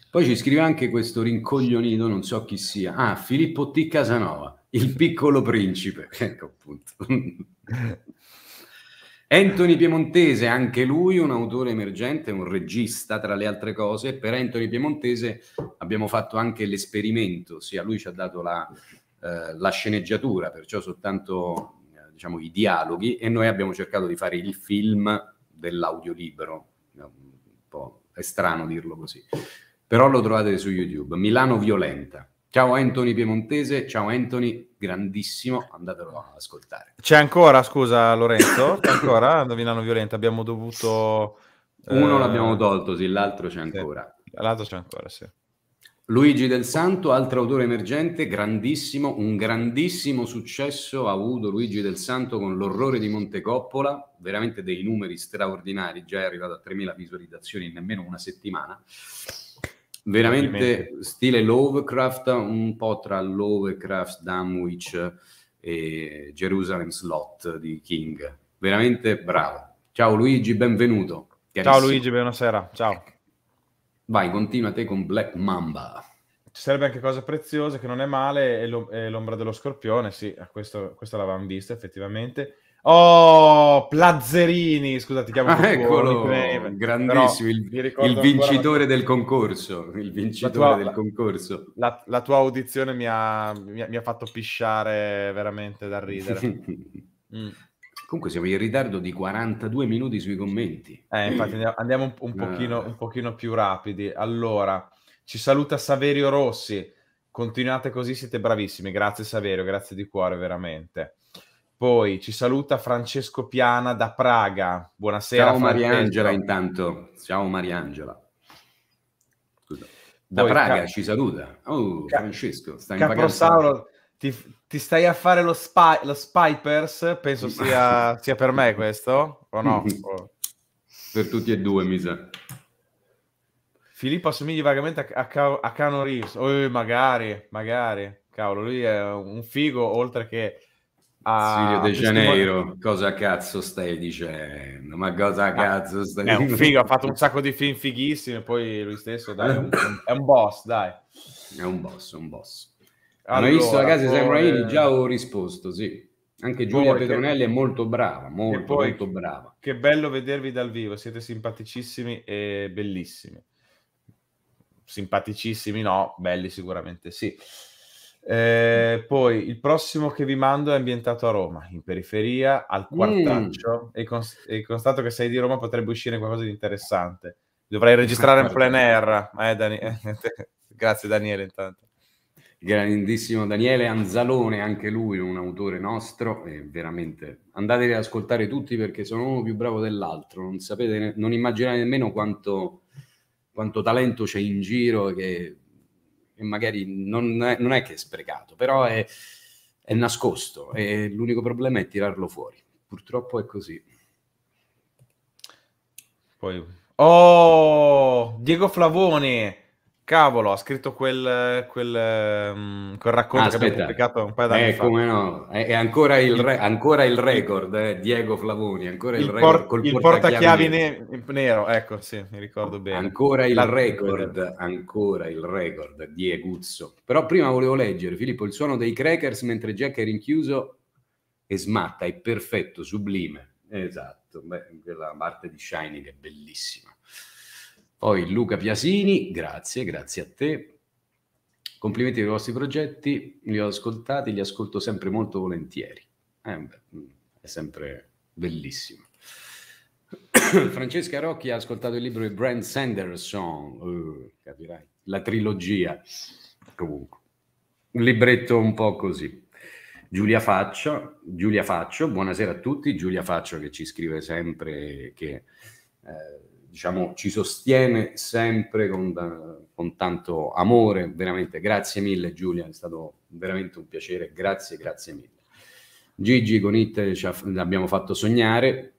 A: Poi ci scrive anche questo rincoglionito, non so chi sia. Ah, Filippo T. Casanova. Il piccolo principe, ecco appunto. Anthony Piemontese, anche lui un autore emergente, un regista tra le altre cose. Per Anthony Piemontese abbiamo fatto anche l'esperimento, sia lui ci ha dato la, eh, la sceneggiatura, perciò soltanto eh, diciamo, i dialoghi, e noi abbiamo cercato di fare il film dell'audiolibro. Un po' è strano dirlo così, però lo trovate su YouTube. Milano Violenta. Ciao
B: Anthony Piemontese, ciao Anthony, grandissimo,
A: andatelo ad ascoltare.
B: C'è ancora, scusa Lorenzo, c'è ancora Milano Violenta, abbiamo dovuto...
A: Uno eh... l'abbiamo
B: tolto, sì, l'altro c'è ancora. Sì. L'altro c'è ancora, sì. Luigi Del Santo, altro autore
A: emergente, grandissimo, un grandissimo successo ha avuto Luigi Del Santo con l'orrore di Montecoppola, veramente dei numeri straordinari, già è arrivato a 3.000 visualizzazioni in nemmeno una settimana veramente stile Lovecraft, un po' tra Lovecraft, Dunwich e Jerusalem Slot di King. Veramente bravo. Ciao Luigi, benvenuto. Ciao Luigi, buonasera. Ciao. Vai, continua te con Black Mamba.
B: Ci serve anche cosa preziosa che non è male, è, l'ombra dello scorpione, sì, questo, questa l'avevamo vista effettivamente. Oh, Plazzerini, scusate, chiamo ah, eccolo, grandissimo, il, il vincitore del
A: concorso, il vincitore tua, del concorso.
B: La, la, tua audizione mi ha, mi, mi ha, fatto pisciare veramente da ridere. mm. Comunque siamo in ritardo di 42 minuti sui commenti. Eh, infatti andiamo, andiamo un, un, ah. pochino, un pochino più rapidi. Allora, ci saluta Saverio Rossi, continuate così, siete bravissimi, grazie Saverio, grazie di cuore veramente. Poi ci saluta Francesco Piana da Praga. Buonasera. Ciao Mariangela
A: intanto. Ciao Mariangela.
B: Scusa. Da Poi, Praga Cap- ci
A: saluta. Oh, Cap- Francesco, stai Caprosauro,
B: ti, ti, stai a fare lo, spy, lo Spipers? Penso sia, sia per me questo, o no?
A: per tutti e due, mi sa.
B: Filippo assomigli vagamente a, a, a Cano Reeves. Oh, magari, magari. Cavolo, lui è un figo, oltre che a Rio de Janeiro, cosa cazzo stai dicendo? Ma cosa cazzo stai dicendo? È un figo, ha fatto un sacco di film fighissimi, poi lui stesso dai, è, un, è, un, boss, dai. È un boss, un boss.
A: Allora, Hanno visto ragazzi, casa di poi... Samuraini? Già ho risposto, sì. Anche Giulia poi, Petronelli che... è molto brava,
B: molto, poi, molto brava. Che bello vedervi dal vivo, siete simpaticissimi e bellissimi. Simpaticissimi no, belli sicuramente sì. Eh, poi il prossimo che vi mando è ambientato a Roma, in periferia, al quartaccio. Mm. E, con, e, constato che sei di Roma potrebbe uscire qualcosa di interessante. Dovrei registrare in plein air. Eh, Dan- Grazie Daniele intanto. Grandissimo
A: Daniele Anzalone, anche lui un autore nostro, e veramente andatevi ad ascoltare tutti perché sono uno più bravo dell'altro, non sapete, non immaginate nemmeno quanto, quanto talento c'è in giro che magari non è, non è che è sprecato, però è, è nascosto e l'unico problema è tirarlo fuori. Purtroppo è così.
B: Poi... Oh, Diego Flavone. Cavolo, ha scritto quel, quel, um, quel racconto ah, che abbiamo pubblicato un paio d'anni eh, fa. Come no, è, è ancora, il re, ancora, il record,
A: eh, Diego Flavoni, ancora il, il record. Por, il portachiavi
B: nero. nero. ecco, sì, mi ricordo bene. Ancora il
A: record, ancora il record, Dieguzzo. Però prima volevo leggere, Filippo, il suono dei crackers mentre Jack è rinchiuso e smatta, è perfetto, sublime. Esatto, Beh, quella parte di Shining è bellissima. Poi Luca Piasini, grazie, grazie a te. Complimenti per i vostri progetti, li ho ascoltati, li ascolto sempre molto volentieri. Eh, beh, mm, è sempre bellissimo. Francesca Rocchi ha ascoltato il libro di Brand Sanderson, uh, capirai, la trilogia. Comunque, un libretto un po' così. Giulia Faccio, Giulia Faccio, buonasera a tutti. Giulia Faccio che ci scrive sempre che... Eh, diciamo, ci sostiene sempre con, eh, con, tanto amore. Veramente grazie mille Giulia, è stato veramente un piacere, grazie, grazie mille. Gigi con It ci abbiamo fatto sognare,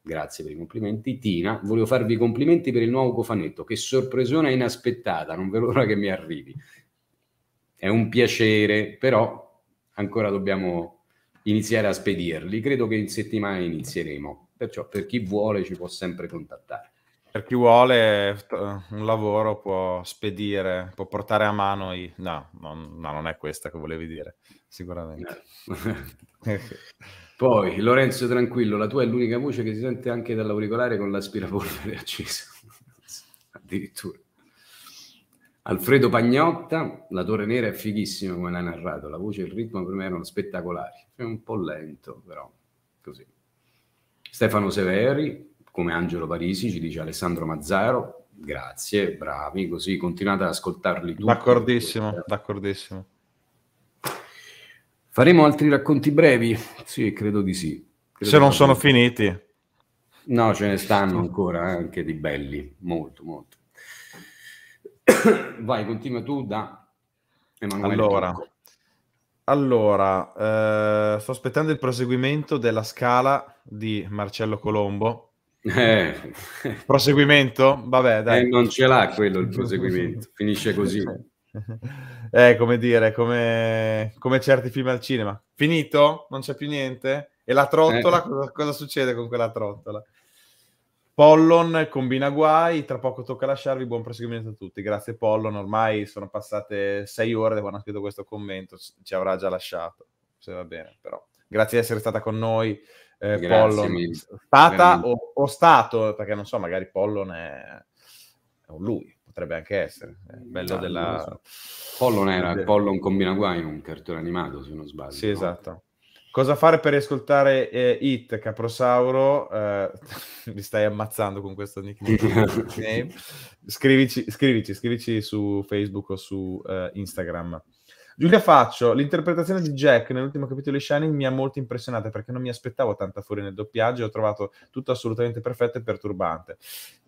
A: grazie per i complimenti. Tina, volevo farvi i complimenti per il nuovo cofanetto, che sorpresona inaspettata, non vedo l'ora che mi arrivi. È un piacere, però ancora dobbiamo iniziare a spedirli. Credo che in
B: settimana inizieremo, perciò per chi vuole ci può sempre contattare. Per chi vuole un lavoro può spedire, può portare a mano i... No, non, no, non è questa che volevi dire, sicuramente.
A: Poi, Lorenzo Tranquillo, la tua è l'unica voce che si sente anche dall'auricolare con l'aspirapolvere acceso. Addirittura. Alfredo Pagnotta, la Torre Nera è fighissima come l'ha narrato, la voce e il ritmo per me erano spettacolari, è un po' lento però, così. Stefano Severi, come Angelo Parisi, ci dice Alessandro Mazzaro, grazie, bravi, così continuate ad ascoltarli tutti. D'accordissimo, d'accordissimo. Faremo altri racconti brevi? Sì, credo di sì. Credo Se non sono molto. finiti. No, ce ne stanno ancora, eh, anche di belli, molto, molto. Vai, continua tu da Emanuele. Allora,
B: allora eh, sto aspettando il proseguimento della scala di Marcello Colombo eh. Proseguimento? Vabbè, eh, dai. Eh, non ce l'ha quello il proseguimento, finisce eh, così. Eh, come dire, come, come, certi film al cinema. Finito? Non c'è più niente? E la trottola? Eh. Cosa, cosa, succede con quella trottola? Pollon combina guai, tra poco tocca lasciarvi, buon proseguimento a tutti. Grazie Pollon, ormai sono passate sei ore da quando ha scritto questo commento, ci avrà già lasciato, se va bene, però. Grazie di essere stata con noi eh, Pollon stata o, o, stato, perché non so, magari Pollon è, è un lui, potrebbe anche essere. È bello no, della... So.
A: Pollon era del... Pollon combina guai un cartone animato, se non sbaglio. Sì, no? esatto.
B: Cosa fare per ascoltare eh, It, Caprosauro? Eh, mi stai ammazzando con questo nickname. scrivici, scrivici, scrivici su Facebook o su eh, Instagram. Giulia Faccio, l'interpretazione di Jack nell'ultimo capitolo di Shining mi ha molto impressionata perché non mi aspettavo tanta furia nel doppiaggio e ho trovato tutto assolutamente perfetto e perturbante.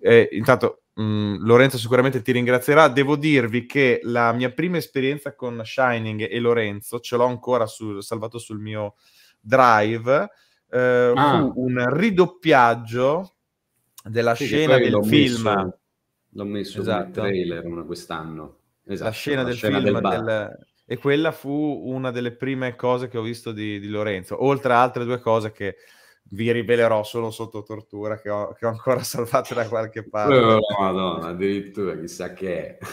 B: Eh, intanto, mh, mm, Lorenzo sicuramente ti ringrazierà. Devo dirvi che la mia prima esperienza con Shining e Lorenzo, ce l'ho ancora su, salvato sul mio drive, eh, ah. fu un ridoppiaggio della sì, scena del l'ho film. Messo, l'ho messo esatto. nel trailer quest'anno. Esatto, la scena la del scena film del, del e quella fu una delle prime cose che ho visto di, di Lorenzo, oltre a altre due cose che vi rivelerò solo sotto tortura che ho, che ho ancora salvato da qualche parte. Oh, madonna, addirittura chissà che è.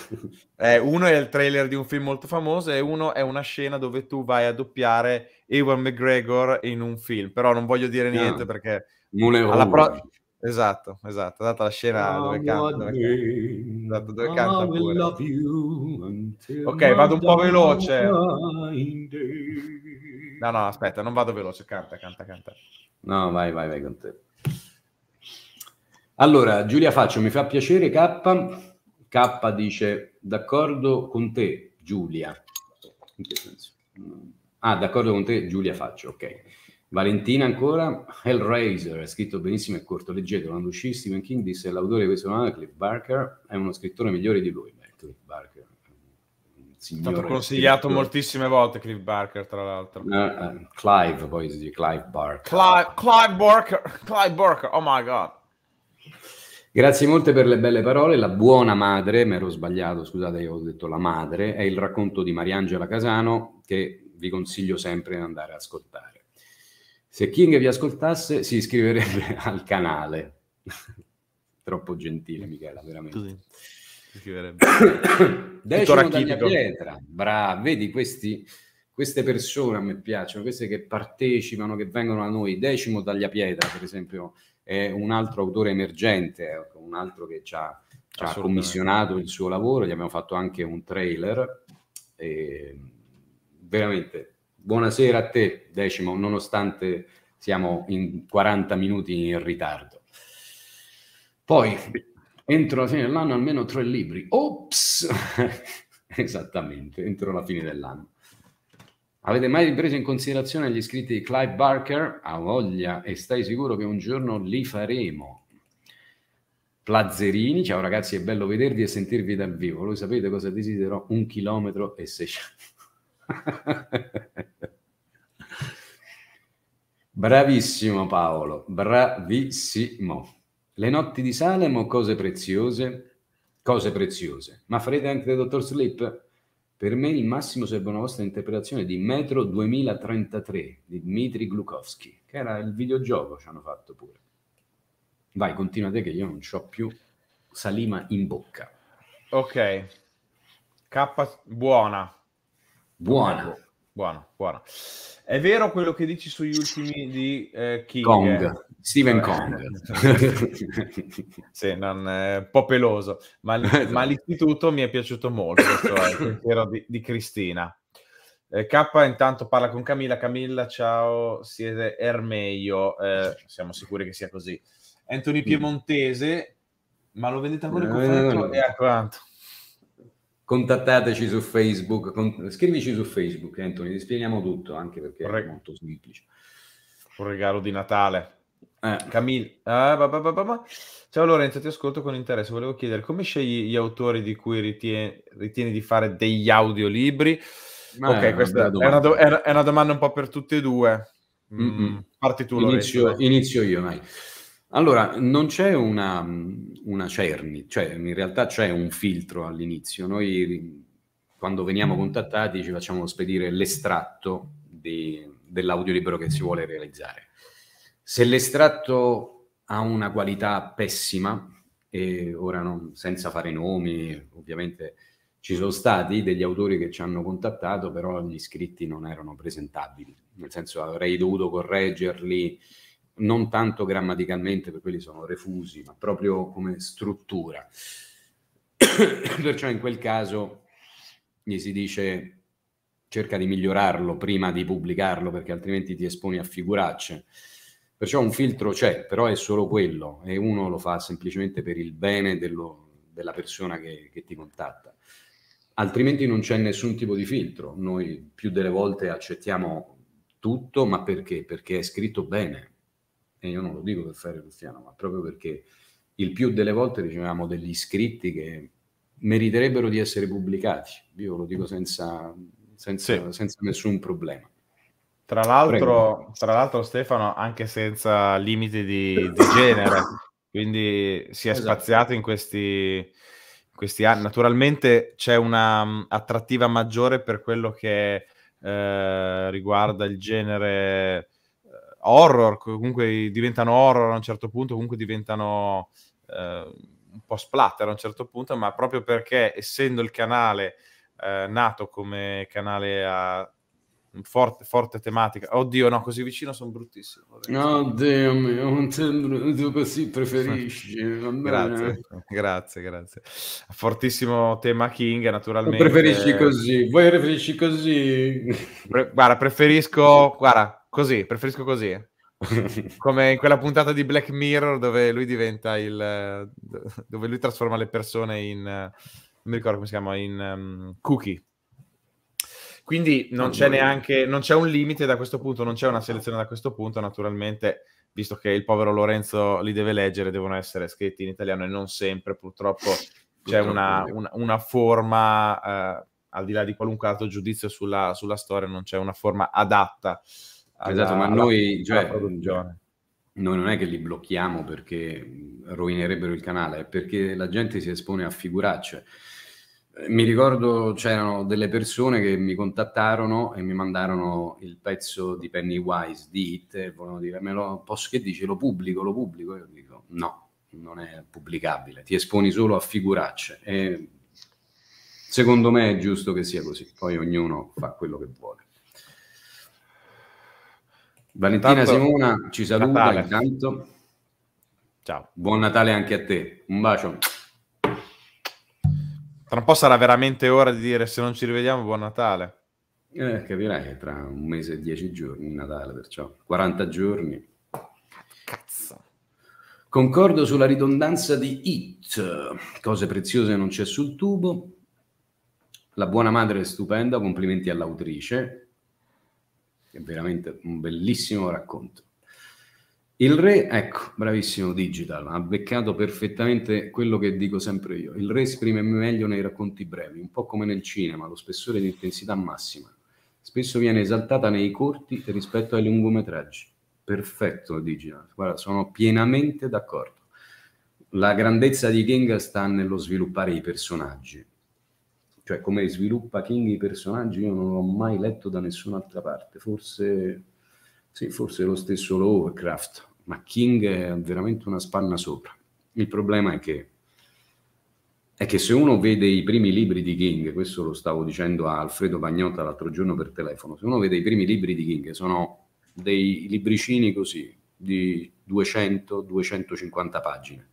B: Eh, uno è il trailer di un film molto famoso e uno è una scena dove tu vai a doppiare Ewan McGregor in un film, però non voglio dire ah, niente no. perché... Mule alla, pro- Esatto, esatto, data la scena ah, esatto, dove canta, dove dove canta pure. Ok, vado un po' veloce. No, no, aspetta, non vado veloce, canta, canta, canta. No,
A: vai, vai, vai con te. Allora, Giulia Faccio, mi fa piacere K. K dice, d'accordo con te, Giulia. In che senso? Mm. Ah, d'accordo con te, Giulia Faccio, ok. Valentina ancora, Hellraiser, è scritto benissimo e corto, leggete, quando uscì Stephen King disse l'autore di questo romanzo, Cliff Barker, è uno scrittore migliore di lui. Beh, Cliff Barker, signore. È stato consigliato scrittore.
B: moltissime volte Cliff Barker, tra l'altro. Uh, uh, Clive, poi si dice Clive Barker. Clive, Clive Barker, Clive Barker, oh my god.
A: Grazie molte per le belle parole. La buona madre, mi ero sbagliato, scusate, io ho detto la madre, è il racconto di Mariangela Casano che vi consiglio sempre di andare a ascoltare. Se King vi ascoltasse, si iscriverebbe al canale. Troppo gentile, Michela, veramente. Così. Decimo taglia pietra. Bravo, vedi questi queste persone a me piacciono, queste che partecipano, che vengono a noi. Decimo taglia pietra per esempio, è un altro autore emergente, ecco, un altro che ci ha, ci ha commissionato il suo lavoro, gli abbiamo fatto anche un trailer. veramente Buonasera a te, Decimo, nonostante siamo in 40 minuti in ritardo. Poi, entro la fine dell'anno, almeno tre libri. Ops! Esattamente, entro la fine dell'anno. Avete mai preso in considerazione gli scritti di Clive Barker? Ha voglia e stai sicuro che un giorno li faremo. Plazzerini, ciao ragazzi, è bello vedervi e sentirvi dal vivo. Voi sapete cosa desidero? Un chilometro e 600. Bravissimo Paolo, bravissimo. Le notti di Salem o cose preziose, cose preziose. Ma farete anche del dottor Sleep? Per me il massimo serve una vostra interpretazione di Metro 2033 di Dmitry Glukowski, che era il videogioco
B: ci hanno fatto pure.
A: Vai, continuate che io non ho più salima in
B: bocca. Ok. K buona. Buona buono, buono. È vero quello che dici sugli ultimi di eh, King. Kong, eh? Steven Kong. sì, non, eh, un po' peloso, ma, ma, l'istituto mi è piaciuto molto, questo il pensiero di, di, Cristina. Eh, K intanto parla con Camilla. Camilla, ciao, siete Ermeio, eh, siamo sicuri che sia così. Anthony mm. Piemontese, ma lo vedete ancora in conferenza? E eh,
A: a quanto? contattateci su Facebook, con... scrivici su
B: Facebook Anthony, ti spieghiamo tutto anche perché Re... è molto semplice. Un regalo di Natale. Eh. Camillo, ah, bah, bah, bah, ciao Lorenzo, ti ascolto con interesse. Volevo chiedere come scegli gli autori di cui ritieni, ritieni di fare degli audiolibri? Ma ok, è questa una è, una do- è, una domanda un po' per tutti e due. Mm, parti tu, Lorenzo. Inizio,
A: inizio io, mai. Allora, non c'è una, una cerni, cioè in realtà c'è un filtro all'inizio. Noi quando veniamo mm. contattati ci facciamo spedire l'estratto di, dell'audiolibro che si vuole realizzare. Se l'estratto ha una qualità pessima, e ora non, senza fare nomi, ovviamente ci sono stati degli autori che ci hanno contattato, però gli scritti non erano presentabili, nel senso avrei dovuto correggerli non tanto grammaticalmente, perché quelli sono refusi, ma proprio come struttura. Perciò in quel caso gli si dice cerca di migliorarlo prima di pubblicarlo, perché altrimenti ti esponi a figuracce. Perciò un filtro c'è, però è solo quello, e uno lo fa semplicemente per il bene dello, della persona che, che ti contatta. Altrimenti non c'è nessun tipo di filtro. Noi più delle volte accettiamo tutto, ma perché? Perché è scritto bene, e io non lo dico per fare Cristiano, ma proprio perché il più delle volte riceviamo degli iscritti che meriterebbero di essere pubblicati, io lo dico senza, senza, sì. senza nessun problema.
B: Tra l'altro, tra l'altro, Stefano, anche senza limiti di, di genere, quindi si è esatto. spaziato in questi, questi anni. Naturalmente c'è una mm, attrattiva maggiore per quello che eh, riguarda il genere horror, comunque diventano horror a un certo punto, comunque diventano eh, un po' splatter a un certo punto, ma proprio perché essendo il canale eh, nato come canale a forte, forte, tematica, oddio no, così vicino sono bruttissimo.
A: No, mio, non sembra, così preferisci. grazie,
B: grazie, grazie. Fortissimo tema King, naturalmente. Lo preferisci così, vuoi preferisci così? Pre- guarda, preferisco, guarda, Così, preferisco così. Come in quella puntata di Black Mirror dove lui diventa il... dove lui trasforma le persone in... non mi ricordo come si chiama, in um, cookie. Quindi non c'è neanche, non c'è un limite da questo punto, non c'è una selezione da questo punto, naturalmente, visto che il povero Lorenzo li deve leggere, devono essere scritti in italiano e non sempre, purtroppo, c'è una, una, una, forma, eh, al di là di qualunque altro giudizio sulla, sulla storia, non c'è una forma adatta alla, esatto, ma alla, noi, cioè,
A: produzione. Noi non è che li blocchiamo perché rovinerebbero il canale, è perché la gente si espone a figuracce. Mi ricordo c'erano delle persone che mi contattarono e mi mandarono il pezzo di Pennywise di It e volevano dire, me lo, posso che dici, lo pubblico, lo pubblico? Io dico, no, non è pubblicabile, ti esponi solo a figuracce. E secondo me è giusto che sia così, poi ognuno fa quello che vuole. Valentina intanto, Simona ci saluta Natale.
B: intanto. Ciao. Buon Natale anche a te. Un bacio. Tra un po' sarà veramente ora di dire se non ci rivediamo buon Natale.
A: Eh, capirai che tra un mese e dieci giorni Natale, perciò 40 giorni. Cazzo. Concordo sulla ridondanza di It, cose preziose non c'è sul tubo. La buona madre è stupenda, complimenti all'autrice è veramente un bellissimo racconto. Il re, ecco, bravissimo Digital, ha beccato perfettamente quello che dico sempre io. Il re esprime meglio nei racconti brevi, un po' come nel cinema, lo spessore di intensità massima. Spesso viene esaltata nei corti rispetto ai lungometraggi. Perfetto, Digital. Guarda, sono pienamente d'accordo. La grandezza di King sta nello sviluppare i personaggi, cioè come sviluppa King i personaggi io non l'ho mai letto da nessun'altra parte, forse, sì, forse lo stesso Lovecraft, ma King è veramente una spanna sopra. Il problema è che, è che se uno vede i primi libri di King, questo lo stavo dicendo a Alfredo Pagnotta l'altro giorno per telefono, se uno vede i primi libri di King sono dei libricini così di 200-250 pagine.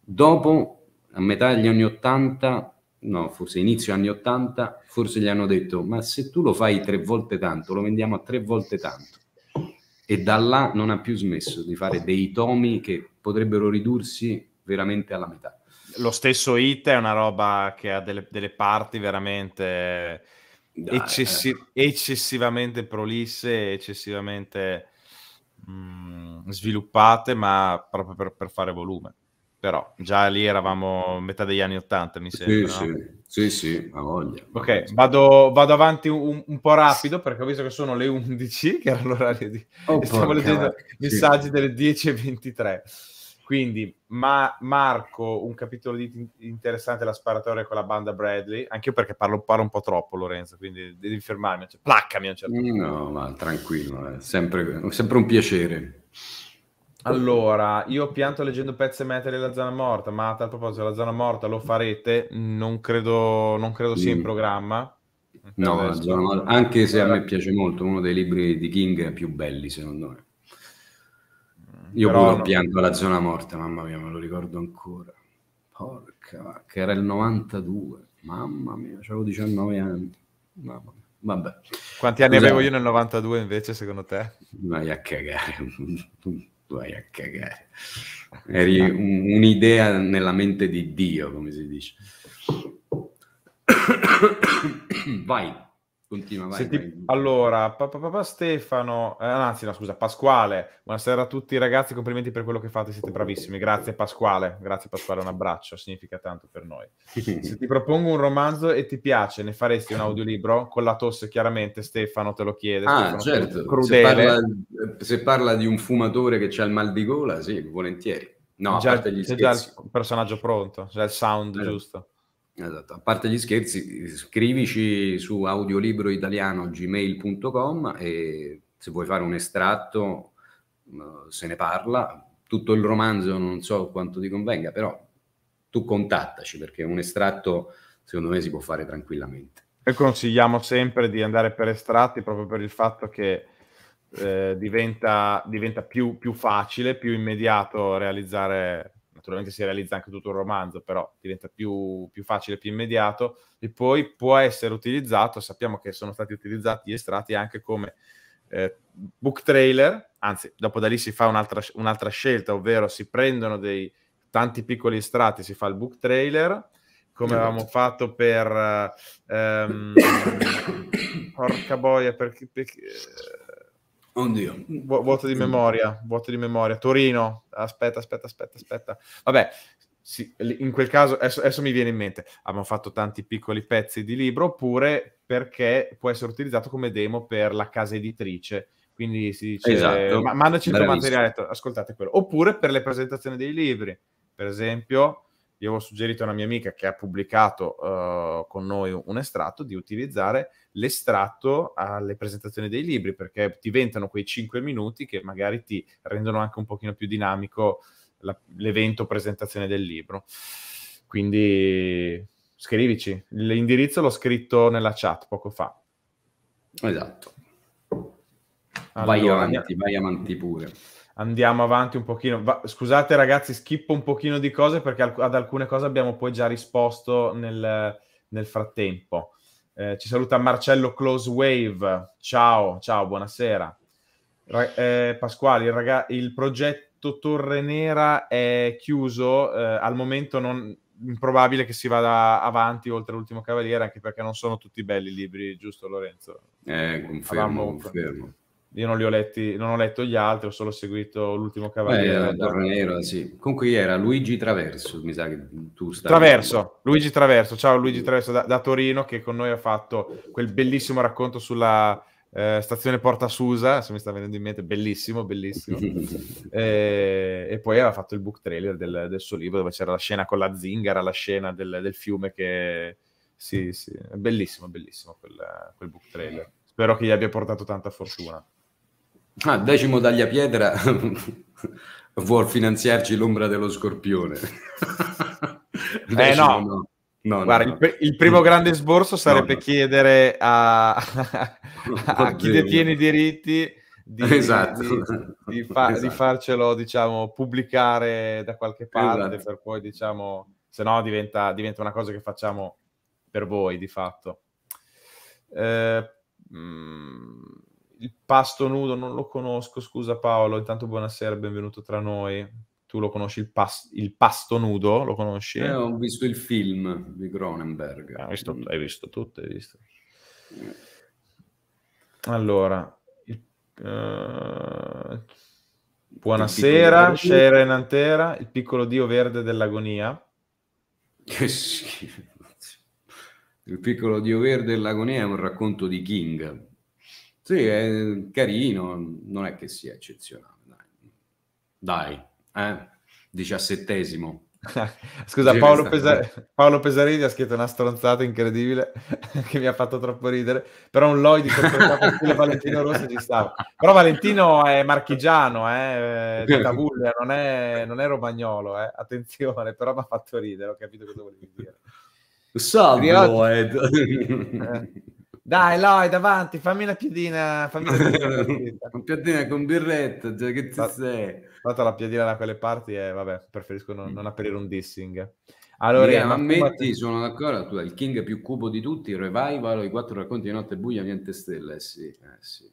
A: Dopo, a metà degli anni 80, no, forse inizio anni 80, forse gli hanno detto, ma se tu lo fai tre volte tanto, lo vendiamo a tre volte tanto. E da là non ha più smesso di fare dei tomi che potrebbero ridursi veramente alla metà.
B: Lo stesso IT è una roba che ha delle, delle parti veramente eh. eccessi- eccessivamente prolisse, eccessivamente mh, mm, sviluppate, ma proprio per, per fare volume però già lì eravamo a metà degli anni 80 mi sembra. Sì, no? sì, sì, sì, a voglia. Ok, vado, vado avanti un, un, po' rapido perché ho visto che sono le 11, che era l'orario di... Oh, stiamo leggendo i messaggi delle 10.23. Quindi, ma Marco, un capitolo di, interessante la sparatoria con la banda Bradley, anche io perché parlo, parlo un po' troppo Lorenzo, quindi devi fermarmi, cioè, placcami a un certo punto. No,
A: ma tranquillo, è eh. sempre, sempre un piacere.
B: Allora, io pianto leggendo pezzi e metri della zona morta, ma a proposito della zona morta lo farete, non credo, non credo sia in programma.
A: No, la zona morta, anche se a me eh. piace molto, uno dei libri di King più belli secondo me. Io Però pure no. pianto la zona morta, mamma mia, me lo ricordo ancora. Porca, che era il 92, mamma mia, avevo 19 anni. Mamma mia. Vabbè. Quanti anni Scusa. avevo io
B: nel 92 invece secondo te?
A: Vai a cagare vai a cagare. Eri un'idea nella mente di Dio, come si dice. vai. Continua, vai, Senti, vai.
B: Allora, pa, pa, pa, Stefano, eh, anzi no scusa, Pasquale, buonasera a tutti ragazzi, complimenti per quello che fate, siete bravissimi, grazie Pasquale, grazie Pasquale, un abbraccio, significa tanto per noi. Se ti propongo un romanzo e ti piace, ne faresti un audiolibro? Con la tosse chiaramente, Stefano te lo chiede. Ah Stefano, certo, Se, parla, eh,
A: se parla di un fumatore che ha il mal di gola, sì, volentieri. No, già, a parte gli scherzi.
B: già il personaggio pronto, c'è il sound eh. giusto.
A: Esatto. A parte gli scherzi, scrivici su audiolibroitaliano.gmail.com e se vuoi fare un estratto mm, se ne parla. Tutto il romanzo non so quanto ti convenga, però tu contattaci perché un estratto secondo me si può fare tranquillamente.
B: E consigliamo sempre di andare per estratti proprio per il fatto che eh, diventa, diventa più, più facile, più immediato realizzare naturalmente si realizza anche tutto un romanzo, però diventa più, più facile, più immediato, e poi può essere utilizzato, sappiamo che sono stati utilizzati gli estratti anche come eh, book trailer, anzi dopo da lì si fa un'altra, un'altra scelta, ovvero si prendono dei tanti piccoli estratti, si fa il book trailer, come esatto. avevamo fatto per... Ehm, porca boia, perché... Per, eh, Oddio. Vu- vuoto di mm. memoria, vuoto di memoria. Torino, aspetta, aspetta, aspetta, aspetta. Vabbè, sì, in quel caso, adesso, adesso, mi viene in mente, abbiamo fatto tanti piccoli pezzi di libro, oppure perché può essere utilizzato come demo per la casa editrice. Quindi si dice, esatto. ma- mandaci il tuo materiale, ascoltate quello. Oppure per le presentazioni dei libri. Per esempio, gli avevo suggerito a una mia amica che ha pubblicato uh, con noi un estratto di utilizzare l'estratto alle presentazioni dei libri perché diventano quei 5 minuti che magari ti rendono anche un pochino più dinamico la, l'evento presentazione del libro. Quindi scrivici, l'indirizzo l'ho scritto nella chat poco fa. Esatto. Allora, vai avanti, vai avanti pure andiamo avanti un pochino. Va- scusate ragazzi, schippo un pochino di cose perché al- ad alcune cose abbiamo poi già risposto nel, nel frattempo. Eh, ci saluta Marcello Close Wave. Ciao, ciao, buonasera. Ra- eh, Pasquale, il, raga- il, progetto Torre Nera è chiuso, eh, al momento non improbabile che si vada avanti oltre l'ultimo cavaliere, anche perché non sono tutti belli i libri, giusto Lorenzo? Eh, confermo, confermo io non li ho letti, non ho letto gli altri, ho solo seguito l'ultimo cavaliere. Beh, Tornero,
A: sì. Comunque era Luigi Traverso, mi sa che tu stai... Traverso,
B: Luigi Traverso, ciao Luigi Traverso da, da Torino che con noi ha fatto quel bellissimo racconto sulla eh, stazione Porta Susa, se mi sta venendo in mente, bellissimo, bellissimo. e, eh, e, poi aveva fatto il book trailer del, del, suo libro dove c'era la scena con la zingara, la scena del, del fiume che... Sì, sì, è bellissimo, bellissimo quel, quel book trailer. Spero che gli abbia portato tanta fortuna. Ah, decimo tagliapietra
A: vuol finanziarci l'ombra dello scorpione. eh no. no. No, Guarda, no, no. Il, il, primo
B: grande sborso sarebbe chiedere a, a chi detiene i diritti di, esatto. di, di, fa, esatto. di, farcelo diciamo, pubblicare da qualche parte esatto. per poi, diciamo, se no diventa, diventa, una cosa che facciamo per voi di fatto. Eh, mh, mm, il pasto nudo non lo conosco, scusa Paolo, intanto buonasera, benvenuto tra noi. Tu lo conosci il, pas- il pasto nudo? Lo conosci? Eh,
A: ho visto il film
B: di Cronenberg. Ah, hai visto tutto, hai visto. Eh. Allora, il, eh, buonasera, Shera in Antera, il piccolo dio verde dell'agonia. Che
A: schifo. Il piccolo dio verde dell'agonia è un racconto di King sì, è carino, non è che sia eccezionale. Dai, dai eh? diciassettesimo. Scusa, Paolo, Pesa-
B: Paolo, Pesarini ha scritto una stronzata incredibile che mi ha fatto troppo ridere, però un Lloyd contro Valentino Rossi ci stava. Però Valentino è marchigiano, eh, eh di Tavulle, non è, non è romagnolo, eh. attenzione, però mi ha fatto ridere, ho capito cosa volevi dire.
A: Salve, Ed. Eh.
B: Dai, Loi, davanti, fammi una piedina. Fammi una piedina, con birretta, già cioè, che ci sei. Tanto la piedina da quelle parti è, vabbè, preferisco non, non aprire un dissing. Allora, yeah, ammetti,
A: sono d'accordo, tu il king più cubo di tutti, il Revival, i quattro racconti di notte buia, niente stelle, eh sì, eh sì.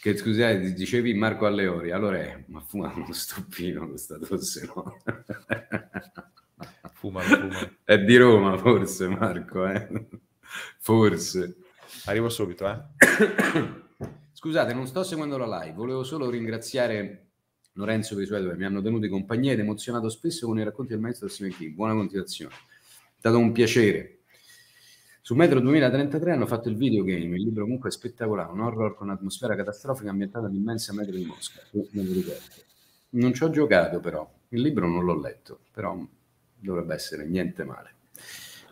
A: Che scusate, eh, dicevi Marco Alleori, allora è, ma fuma uno stoppino questa tosse, no? fuma, fuma. È di Roma forse Marco, eh? Forse. Arrivo subito, eh. Scusate, non sto seguendo la live, volevo solo ringraziare Lorenzo per i suoi due, mi hanno tenuto in compagnia ed emozionato spesso con i racconti del maestro del Simechi. Buona continuazione. È stato un piacere. Su Metro 2033 hanno fatto il videogame, il libro comunque è spettacolare, un horror con atmosfera catastrofica ambientata all'immensa metro di Mosca. Non ci ho giocato però, il libro non l'ho letto, però dovrebbe essere niente male.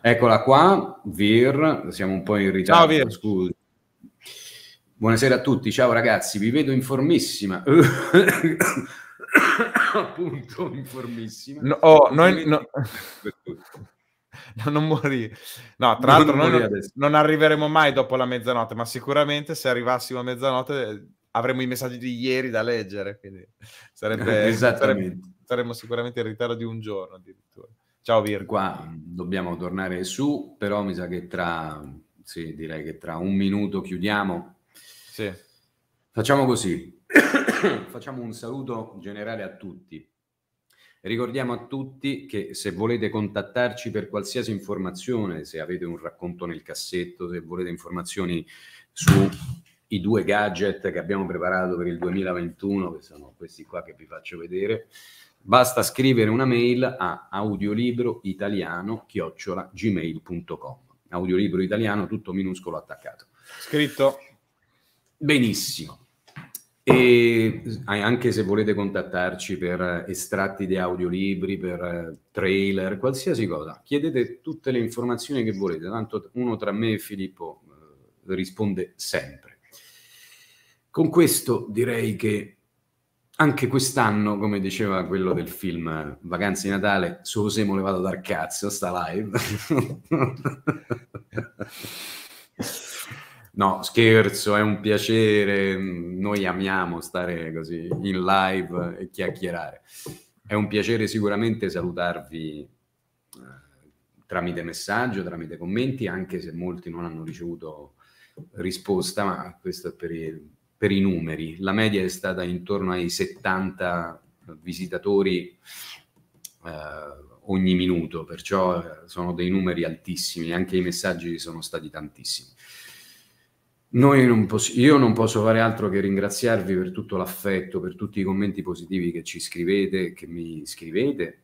A: Eccola qua, Vir, siamo un po' in ritardo, ciao, scusi. Buonasera a tutti, ciao ragazzi, vi vedo informissima.
B: Appunto, informissima. No, oh, noi, no... non morire. No, tra l'altro non, non, non arriveremo mai dopo la mezzanotte, ma sicuramente se arrivassimo a mezzanotte eh, avremmo i messaggi di ieri da leggere, quindi sarebbe, saremmo sicuramente in ritardo di un giorno addirittura. Ciao Virgo.
A: Qua dobbiamo tornare su, però mi sa che tra, sì, direi che tra un minuto chiudiamo. Sì. Facciamo così, facciamo un saluto generale a tutti. Ricordiamo a tutti che se volete contattarci per qualsiasi informazione, se avete un racconto nel cassetto, se volete informazioni sui due gadget che abbiamo preparato per il 2021, che sono questi qua che vi faccio vedere, Basta scrivere una mail a audiolibroitaliano-gmail.com Audiolibro italiano, tutto minuscolo attaccato. Scritto. Benissimo. E eh, anche se volete contattarci per eh, estratti di audiolibri, per eh, trailer, qualsiasi cosa, chiedete tutte le informazioni che volete, tanto uno tra me e Filippo risponde sempre. Con questo direi che anche quest'anno, come diceva quello del film Vacanze di Natale, solo se me vado dal cazzo, sta live. no, scherzo, è un piacere. Noi amiamo stare così in live e chiacchierare. È un piacere sicuramente salutarvi eh, tramite messaggio, tramite commenti, anche se molti non hanno ricevuto risposta, ma questo è per il, per i numeri. La media è stata intorno ai 70 visitatori eh, ogni minuto, perciò eh, sono dei numeri altissimi, anche i messaggi sono stati tantissimi. Non io non posso fare altro che ringraziarvi per tutto l'affetto, per tutti i commenti positivi che ci scrivete, che mi scrivete.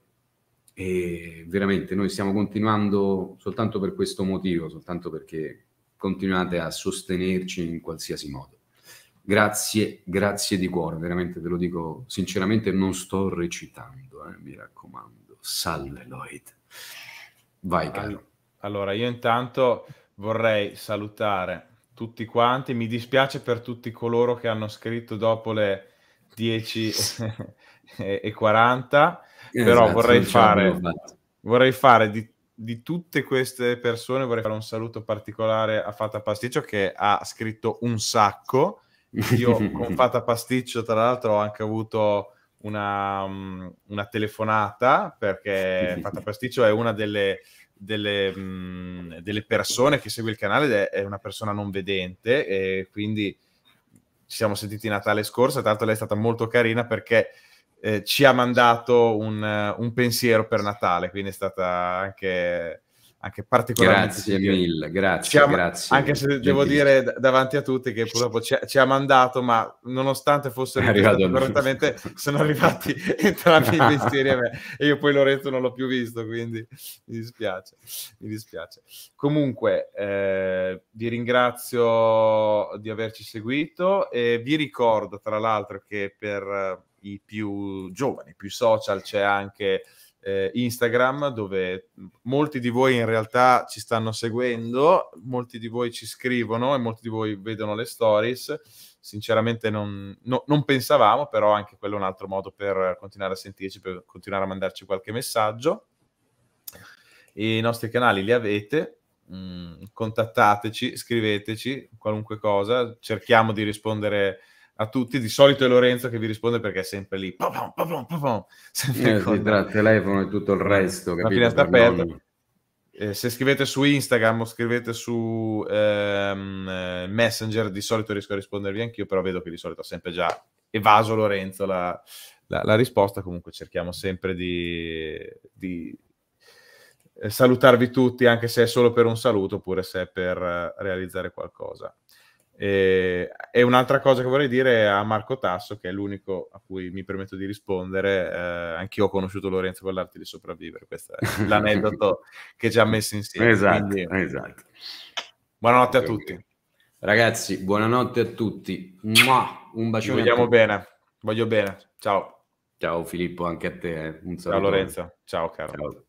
A: E veramente noi stiamo continuando soltanto per questo motivo, soltanto perché continuate a sostenerci in qualsiasi modo. Grazie, grazie di cuore, veramente te lo dico sinceramente, non sto recitando, eh, mi raccomando. Salve Lloyd.
B: Vai caro. Allora, io intanto vorrei salutare tutti quanti, mi dispiace per tutti coloro che hanno scritto dopo le 10 e 40, eh, esatto, però vorrei diciamo, fare, vorrei fare di, di, tutte queste persone, vorrei fare un saluto particolare a Fata Pasticcio che ha scritto un sacco, io con Fata Pasticcio, tra l'altro, ho anche avuto una, mm, una telefonata perché Fata Pasticcio è una delle, delle, mm, delle, persone che segue il canale ed è, una persona non vedente e quindi ci siamo sentiti Natale scorsa, Tra l'altro, lei è stata molto carina perché eh, ci ha mandato un, un, pensiero per Natale, quindi è stata anche anche particolarmente. Grazie serio. mille, grazie, Siamo, grazie. Anche se gentilissimo. devo dire davanti a tutti che purtroppo ci, ci ha mandato, ma nonostante fosse arrivato correttamente, sono arrivati entrambi i mestieri a me e io poi Lorenzo non l'ho più visto, quindi mi dispiace, mi dispiace. Comunque eh, vi ringrazio di averci seguito e vi ricordo tra l'altro che per i più giovani, più social c'è anche eh, Instagram dove molti di voi in realtà ci stanno seguendo, molti di voi ci scrivono e molti di voi vedono le stories. Sinceramente non, no, non pensavamo, però anche quello è un altro modo per continuare a sentirci, per continuare a mandarci qualche messaggio. I nostri canali li avete, mm, contattateci, scriveteci qualunque cosa, cerchiamo di rispondere a tutti. Di solito è Lorenzo che vi risponde perché è sempre lì. Pa, pa, pa, sempre eh, con...
A: telefono e tutto il resto. La finestra aperta.
B: Eh, se scrivete su Instagram o scrivete su ehm, eh, Messenger, di solito riesco a rispondervi anch'io, però vedo che di solito ho sempre già evaso Lorenzo la, la, la risposta. Comunque cerchiamo sempre di, di eh, salutarvi tutti, anche se è solo per un saluto oppure se è per eh, realizzare qualcosa. E, eh, e, un'altra cosa che vorrei dire a Marco Tasso, che è l'unico a cui mi permetto di rispondere, eh, anch'io ho conosciuto Lorenzo con l'arte di sopravvivere, questo è l'aneddoto che ci ha messo insieme. Esatto, quindi... esatto. Buonanotte a tutti.
A: Ragazzi, buonanotte a tutti. Mua,
B: un bacione. Ci vediamo bene, voglio bene. Ciao. Ciao Filippo, anche a te. Eh. Un saluto. Ciao Lorenzo, ciao caro. Ciao.